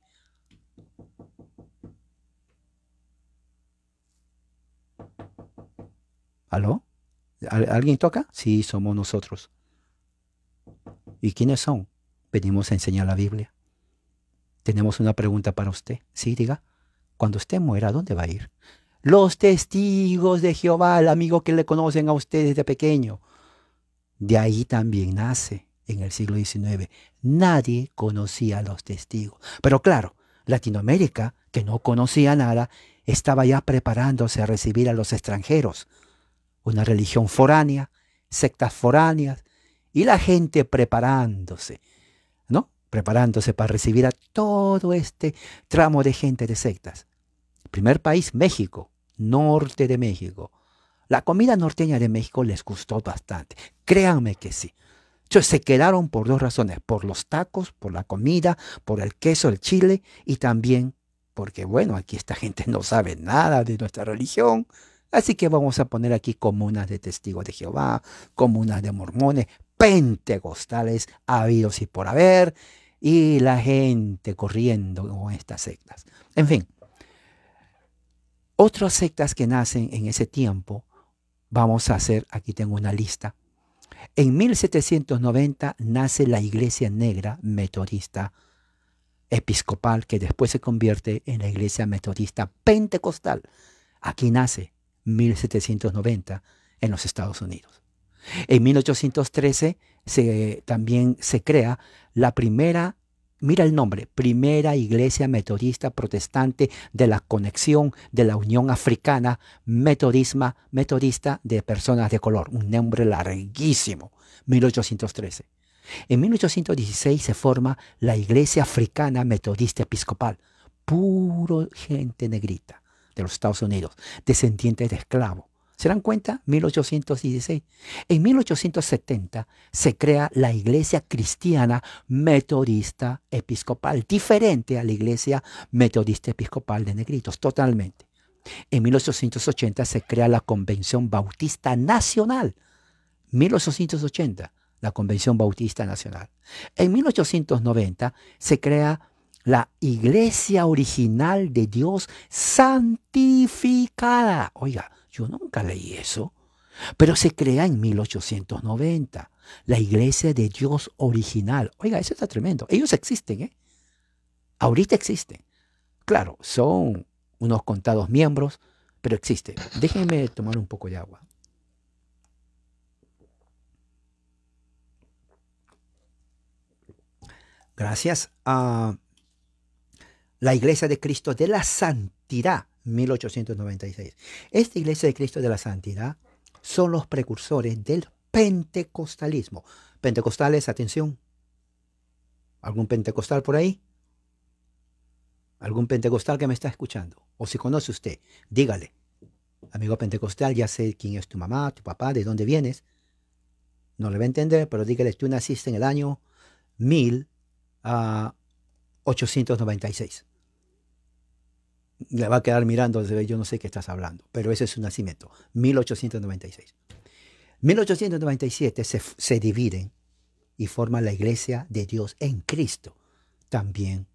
S1: ¿Aló? ¿Alguien toca? Sí, somos nosotros. ¿Y quiénes son? Venimos a enseñar la Biblia. Tenemos una pregunta para usted. Sí, diga. Cuando usted muera, dónde va a ir? Los testigos de Jehová, el amigo que le conocen a usted desde pequeño. De ahí también nace en el siglo XIX. Nadie conocía a los testigos. Pero claro, Latinoamérica, que no conocía nada, estaba ya preparándose a recibir a los extranjeros una religión foránea, sectas foráneas, y la gente preparándose, ¿no? Preparándose para recibir a todo este tramo de gente de sectas. primer país, México, norte de México. La comida norteña de México les gustó bastante, créanme que sí. Entonces, se quedaron por dos razones, por los tacos, por la comida, por el queso, el chile y también porque, bueno, aquí esta gente no sabe nada de nuestra religión, Así que vamos a poner aquí comunas de testigos de Jehová, comunas de mormones, pentecostales habidos y por haber, y la gente corriendo con estas sectas. En fin, otras sectas que nacen en ese tiempo, vamos a hacer, aquí tengo una lista. En 1790 nace la Iglesia Negra Metodista Episcopal, que después se convierte en la Iglesia Metodista Pentecostal. Aquí nace 1790 en los Estados Unidos. En 1813 se, también se crea la primera, mira el nombre, primera iglesia metodista protestante de la conexión de la Unión Africana Metodisma, Metodista de Personas de Color, un nombre larguísimo, 1813. En 1816 se forma la Iglesia Africana Metodista Episcopal, puro gente negrita de los Estados Unidos, descendientes de esclavos. ¿Se dan cuenta? 1816. En 1870 se crea la iglesia cristiana metodista episcopal, diferente a la iglesia metodista episcopal de Negritos, totalmente. En 1880 se crea la Convención Bautista Nacional. 1880, la Convención Bautista Nacional. En 1890 se crea la iglesia original de Dios santificada. Oiga, yo nunca leí eso, pero se crea en 1890, la iglesia de Dios original. Oiga, eso está tremendo. Ellos existen, ¿eh? Ahorita existen. Claro, son unos contados miembros, pero existen. Déjenme tomar un poco de agua. Gracias. a la Iglesia de Cristo de la Santidad, 1896. Esta Iglesia de Cristo de la Santidad son los precursores del pentecostalismo. Pentecostales, atención. ¿Algún pentecostal por ahí? ¿Algún pentecostal que me está escuchando? O si conoce usted, dígale. Amigo pentecostal, ya sé quién es tu mamá, tu papá, de dónde vienes. No le va a entender, pero dígale, tú naciste en el año 1896 le va a quedar mirando, desde yo no sé qué estás hablando, pero ese es su nacimiento, 1896. 1897 se, se dividen y forman la iglesia de Dios en Cristo, también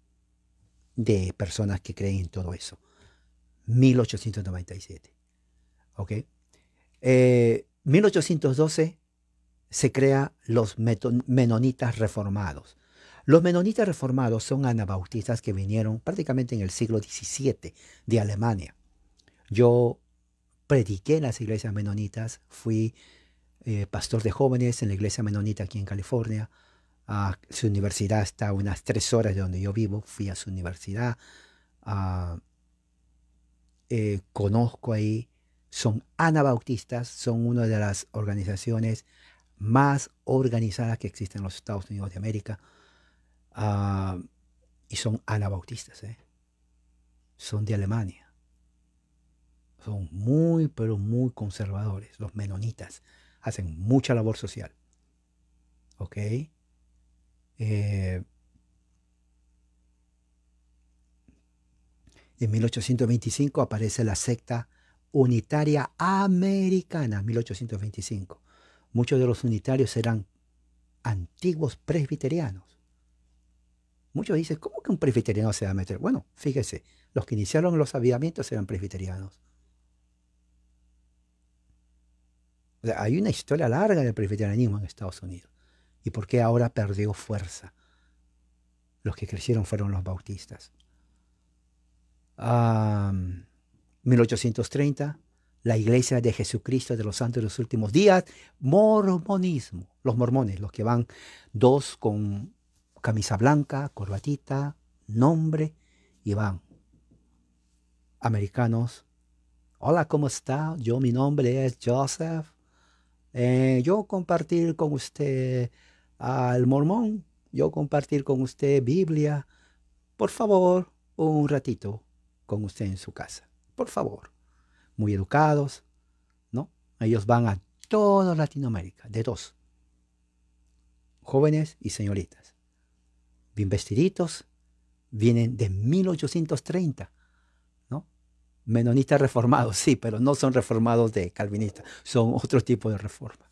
S1: de personas que creen en todo eso. 1897. ¿Ok? 1812 eh, se crea los menonitas reformados. Los menonitas reformados son anabautistas que vinieron prácticamente en el siglo XVII de Alemania. Yo prediqué en las iglesias menonitas, fui eh, pastor de jóvenes en la iglesia menonita aquí en California. su universidad está a unas tres horas de donde yo vivo, fui a su universidad. Eh, conozco ahí, son anabautistas, son una de las organizaciones más organizadas que existen en los Estados Unidos de América. Ah, y son anabautistas, ¿eh? son de Alemania. Son muy, pero muy conservadores. Los menonitas hacen mucha labor social. ¿Ok? Eh, en 1825 aparece la secta unitaria americana, 1825. Muchos de los unitarios eran antiguos presbiterianos Muchos dicen, ¿cómo que un presbiteriano se va a meter? Bueno, fíjese, los que iniciaron los avivamientos eran presbiterianos. hay una historia larga del presbiterianismo en Estados Unidos. ¿Y por qué ahora perdió fuerza? Los que crecieron fueron los bautistas. 1830, la iglesia de Jesucristo de los santos de los últimos días, mormonismo, los mormones, los que van dos con camisa blanca, corbatita, nombre y van. Americanos, hola, ¿cómo está? Yo, mi nombre es Joseph. Eh, yo compartir con usted al mormón, yo compartir con usted Biblia. Por favor, un ratito con usted en su casa. Por favor. Muy educados, ¿no? Ellos van a toda Latinoamérica, de dos. Jóvenes y señoritas bien vestiditos, vienen de 1830, ¿no? Menonistas reformados, sí, pero no son reformados de calvinistas, son otro tipo de reforma.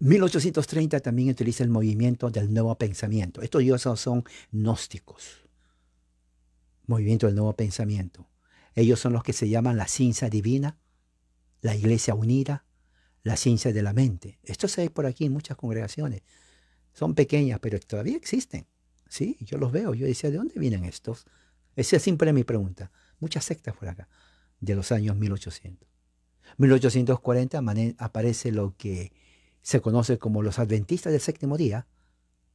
S1: 1830 ah, también utiliza el movimiento del nuevo pensamiento. Estos dioses son gnósticos. Movimiento del nuevo pensamiento. Ellos son los que se llaman la ciencia divina, la iglesia unida, la ciencia de la mente. Esto se ve por aquí en muchas congregaciones son pequeñas, pero todavía existen. Sí, yo los veo. Yo decía, ¿de dónde vienen estos? Esa es siempre mi pregunta. Muchas sectas por acá, de los años 1800. 1840 aparece lo que se conoce como los adventistas del séptimo día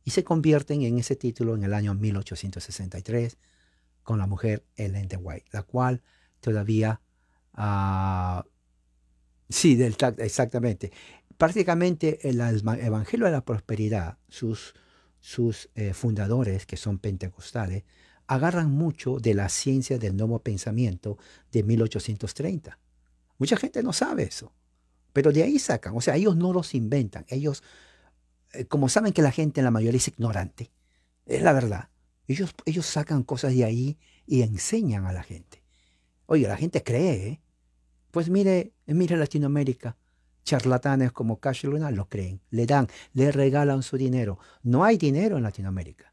S1: y se convierten en ese título en el año 1863 con la mujer Ellen White, la cual todavía... Ah, sí, del, exactamente prácticamente el Evangelio de la Prosperidad, sus, sus eh, fundadores, que son pentecostales, agarran mucho de la ciencia del nuevo pensamiento de 1830. Mucha gente no sabe eso, pero de ahí sacan, o sea, ellos no los inventan, ellos, eh, como saben que la gente en la mayoría es ignorante, es la verdad, ellos, ellos sacan cosas de ahí y enseñan a la gente. Oye, la gente cree, ¿eh? pues mire, mire Latinoamérica, charlatanes como Cash Luna lo creen, le dan, le regalan su dinero. No hay dinero en Latinoamérica.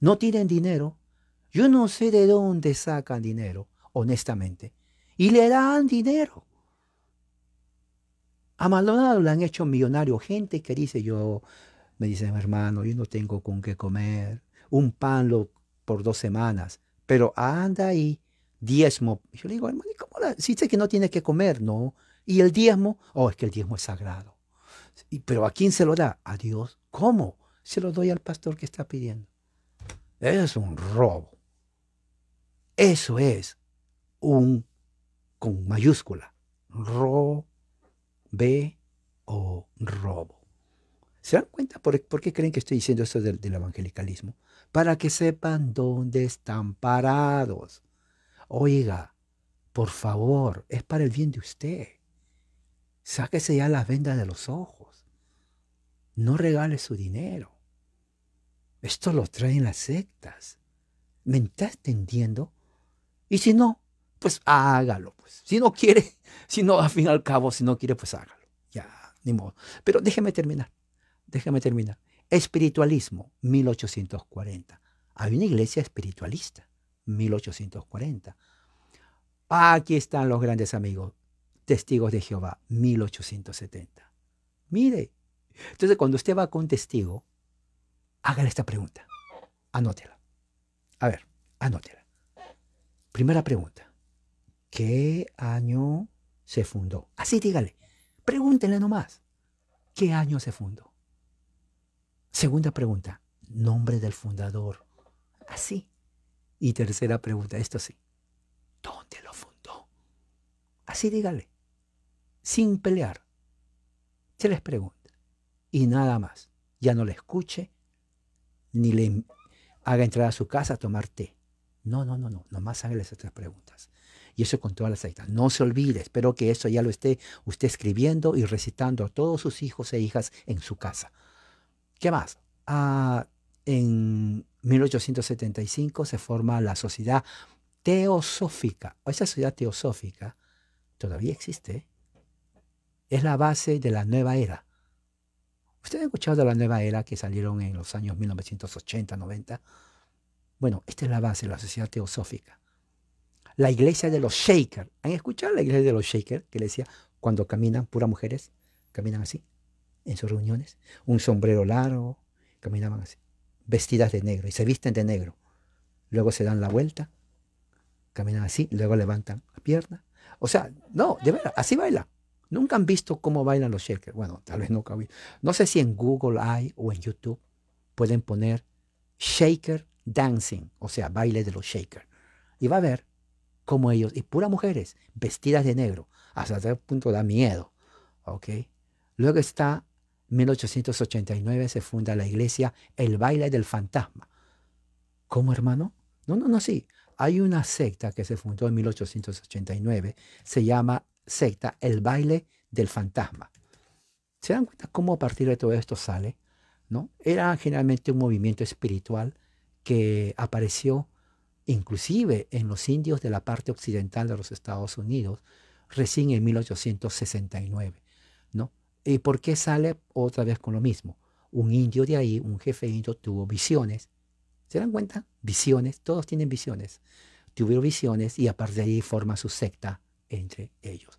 S1: No tienen dinero. Yo no sé de dónde sacan dinero, honestamente. Y le dan dinero. A Maldonado le han hecho millonario gente que dice yo, me dicen hermano, yo no tengo con qué comer, un pan lo, por dos semanas, pero anda ahí, diezmo. Yo le digo, hermano, cómo la? Si que no tiene que comer, no, y el diezmo, oh, es que el diezmo es sagrado. ¿Pero a quién se lo da? A Dios. ¿Cómo? Se lo doy al pastor que está pidiendo. Eso es un robo. Eso es un, con mayúscula, ro B o robo. ¿Se dan cuenta por, qué creen que estoy diciendo esto del, del evangelicalismo? Para que sepan dónde están parados. Oiga, por favor, es para el bien de usted. Sáquese ya las vendas de los ojos. No regale su dinero. Esto lo traen las sectas. ¿Me estás entendiendo? Y si no, pues hágalo. Pues. Si no quiere, si no, al fin y al cabo, si no quiere, pues hágalo. Ya, ni modo. Pero déjeme terminar. Déjeme terminar. Espiritualismo, 1840. Hay una iglesia espiritualista, 1840. Aquí están los grandes amigos testigos de Jehová, 1870. Mire. Entonces, cuando usted va con testigo, hágale esta pregunta. Anótela. A ver, anótela. Primera pregunta. ¿Qué año se fundó? Así dígale. Pregúntenle nomás. ¿Qué año se fundó? Segunda pregunta. Nombre del fundador. Así. Y tercera pregunta. Esto sí. ¿Dónde lo fundó? Así dígale sin pelear. Se les pregunta y nada más. Ya no le escuche ni le haga entrar a su casa a tomar té. No, no, no, no. Nomás hágale esas preguntas. Y eso con toda la secta. No se olvide. Espero que eso ya lo esté usted escribiendo y recitando a todos sus hijos e hijas en su casa. ¿Qué más? Ah, en 1875 se forma la Sociedad Teosófica. Esa sociedad teosófica todavía existe es la base de la nueva era. ¿Ustedes han escuchado de la nueva era que salieron en los años 1980, 90? Bueno, esta es la base de la sociedad teosófica. La iglesia de los Shakers. ¿Han escuchado la iglesia de los Shakers? Que decía, cuando caminan, puras mujeres, caminan así, en sus reuniones. Un sombrero largo, caminaban así, vestidas de negro y se visten de negro. Luego se dan la vuelta, caminan así, luego levantan la pierna. O sea, no, de verdad, así baila. Nunca han visto cómo bailan los shakers. Bueno, tal vez nunca. No sé si en Google hay o en YouTube pueden poner shaker dancing, o sea, baile de los shakers. Y va a ver cómo ellos, y puras mujeres, vestidas de negro. Hasta tal punto da miedo. Luego está 1889 se funda la iglesia El baile del fantasma. ¿Cómo, hermano? No, no, no, sí. Hay una secta que se fundó en 1889, se llama secta, el baile del fantasma. ¿Se dan cuenta cómo a partir de todo esto sale? ¿no? Era generalmente un movimiento espiritual que apareció inclusive en los indios de la parte occidental de los Estados Unidos recién en 1869. ¿no? ¿Y por qué sale otra vez con lo mismo? Un indio de ahí, un jefe indio, tuvo visiones. ¿Se dan cuenta? Visiones, todos tienen visiones. Tuvieron visiones y a partir de ahí forma su secta entre ellos.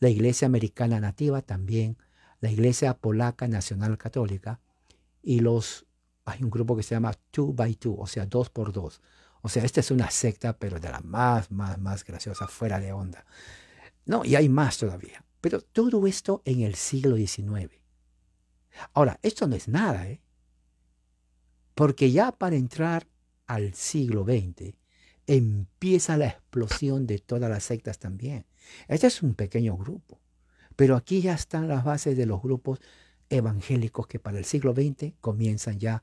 S1: La Iglesia Americana Nativa también, la Iglesia Polaca Nacional Católica y los, hay un grupo que se llama Two by Two, o sea, dos por dos. O sea, esta es una secta, pero de la más, más, más graciosa, fuera de onda. No, y hay más todavía. Pero todo esto en el siglo XIX. Ahora, esto no es nada, ¿eh? Porque ya para entrar al siglo XX, empieza la explosión de todas las sectas también. Este es un pequeño grupo, pero aquí ya están las bases de los grupos evangélicos que para el siglo XX comienzan ya,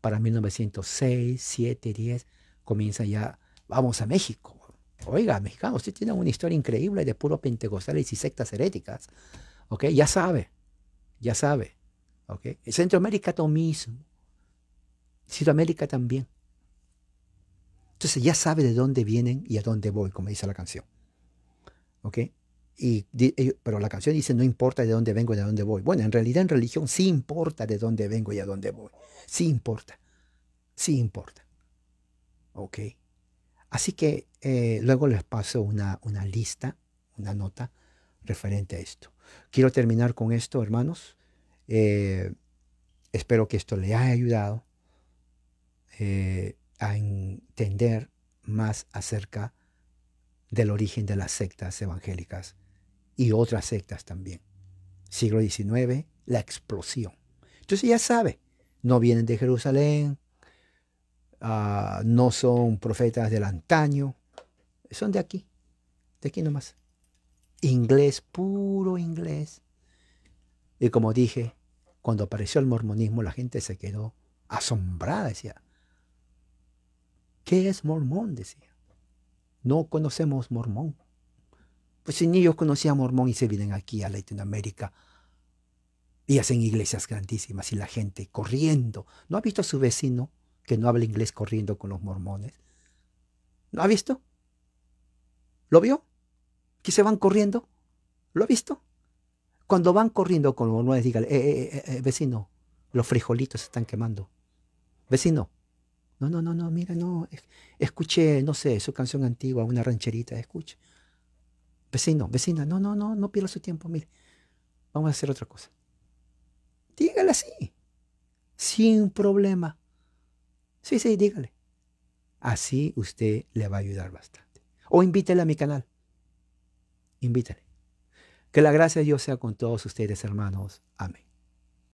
S1: para 1906, 7, 10, comienzan ya, vamos a México. Oiga, mexicanos, usted tiene una historia increíble de puros pentecostales y sectas heréticas. ¿Ok? Ya sabe, ya sabe. ¿Ok? Centroamérica todo mismo. Sudamérica también. Entonces ya sabe de dónde vienen y a dónde voy, como dice la canción. ¿Ok? Y, eh, pero la canción dice, no importa de dónde vengo y de dónde voy. Bueno, en realidad en religión sí importa de dónde vengo y a dónde voy. Sí importa. Sí importa. ¿Ok? Así que eh, luego les paso una, lista, una nota referente a esto. Quiero terminar con esto, hermanos. Eh, espero que esto les haya ayudado a entender más acerca del origen de las sectas evangélicas y otras sectas también. Siglo XIX, la explosión. Entonces ya sabe, no vienen de Jerusalén, ah, no son profetas del antaño, son de aquí, de aquí nomás. Inglés, puro inglés. Y como dije, cuando apareció el mormonismo la gente se quedó asombrada, decía, ¿Qué es mormón? decía. No conocemos mormón. Pues si ellos conocía mormón y se vienen aquí a Latinoamérica y hacen iglesias grandísimas y la gente corriendo. ¿No ha visto a su vecino que no habla inglés corriendo con los mormones? ¿No ha visto? ¿Lo vio? ¿Que se van corriendo? ¿Lo ha visto? Cuando van corriendo con los mormones, dígale, eh, eh, eh, eh, vecino, los frijolitos se están quemando. Vecino, no, no, no, no, mira, no. Escuché, no sé, su canción antigua, una rancherita, escuche. Vecino, vecina, no, no, no, no pierda su tiempo, mire. Vamos a hacer otra cosa. Dígale así, sin problema. Sí, sí, dígale. Así usted le va a ayudar bastante. O invítele a mi canal. Invítele. Que la gracia de Dios sea con todos ustedes, hermanos. Amén.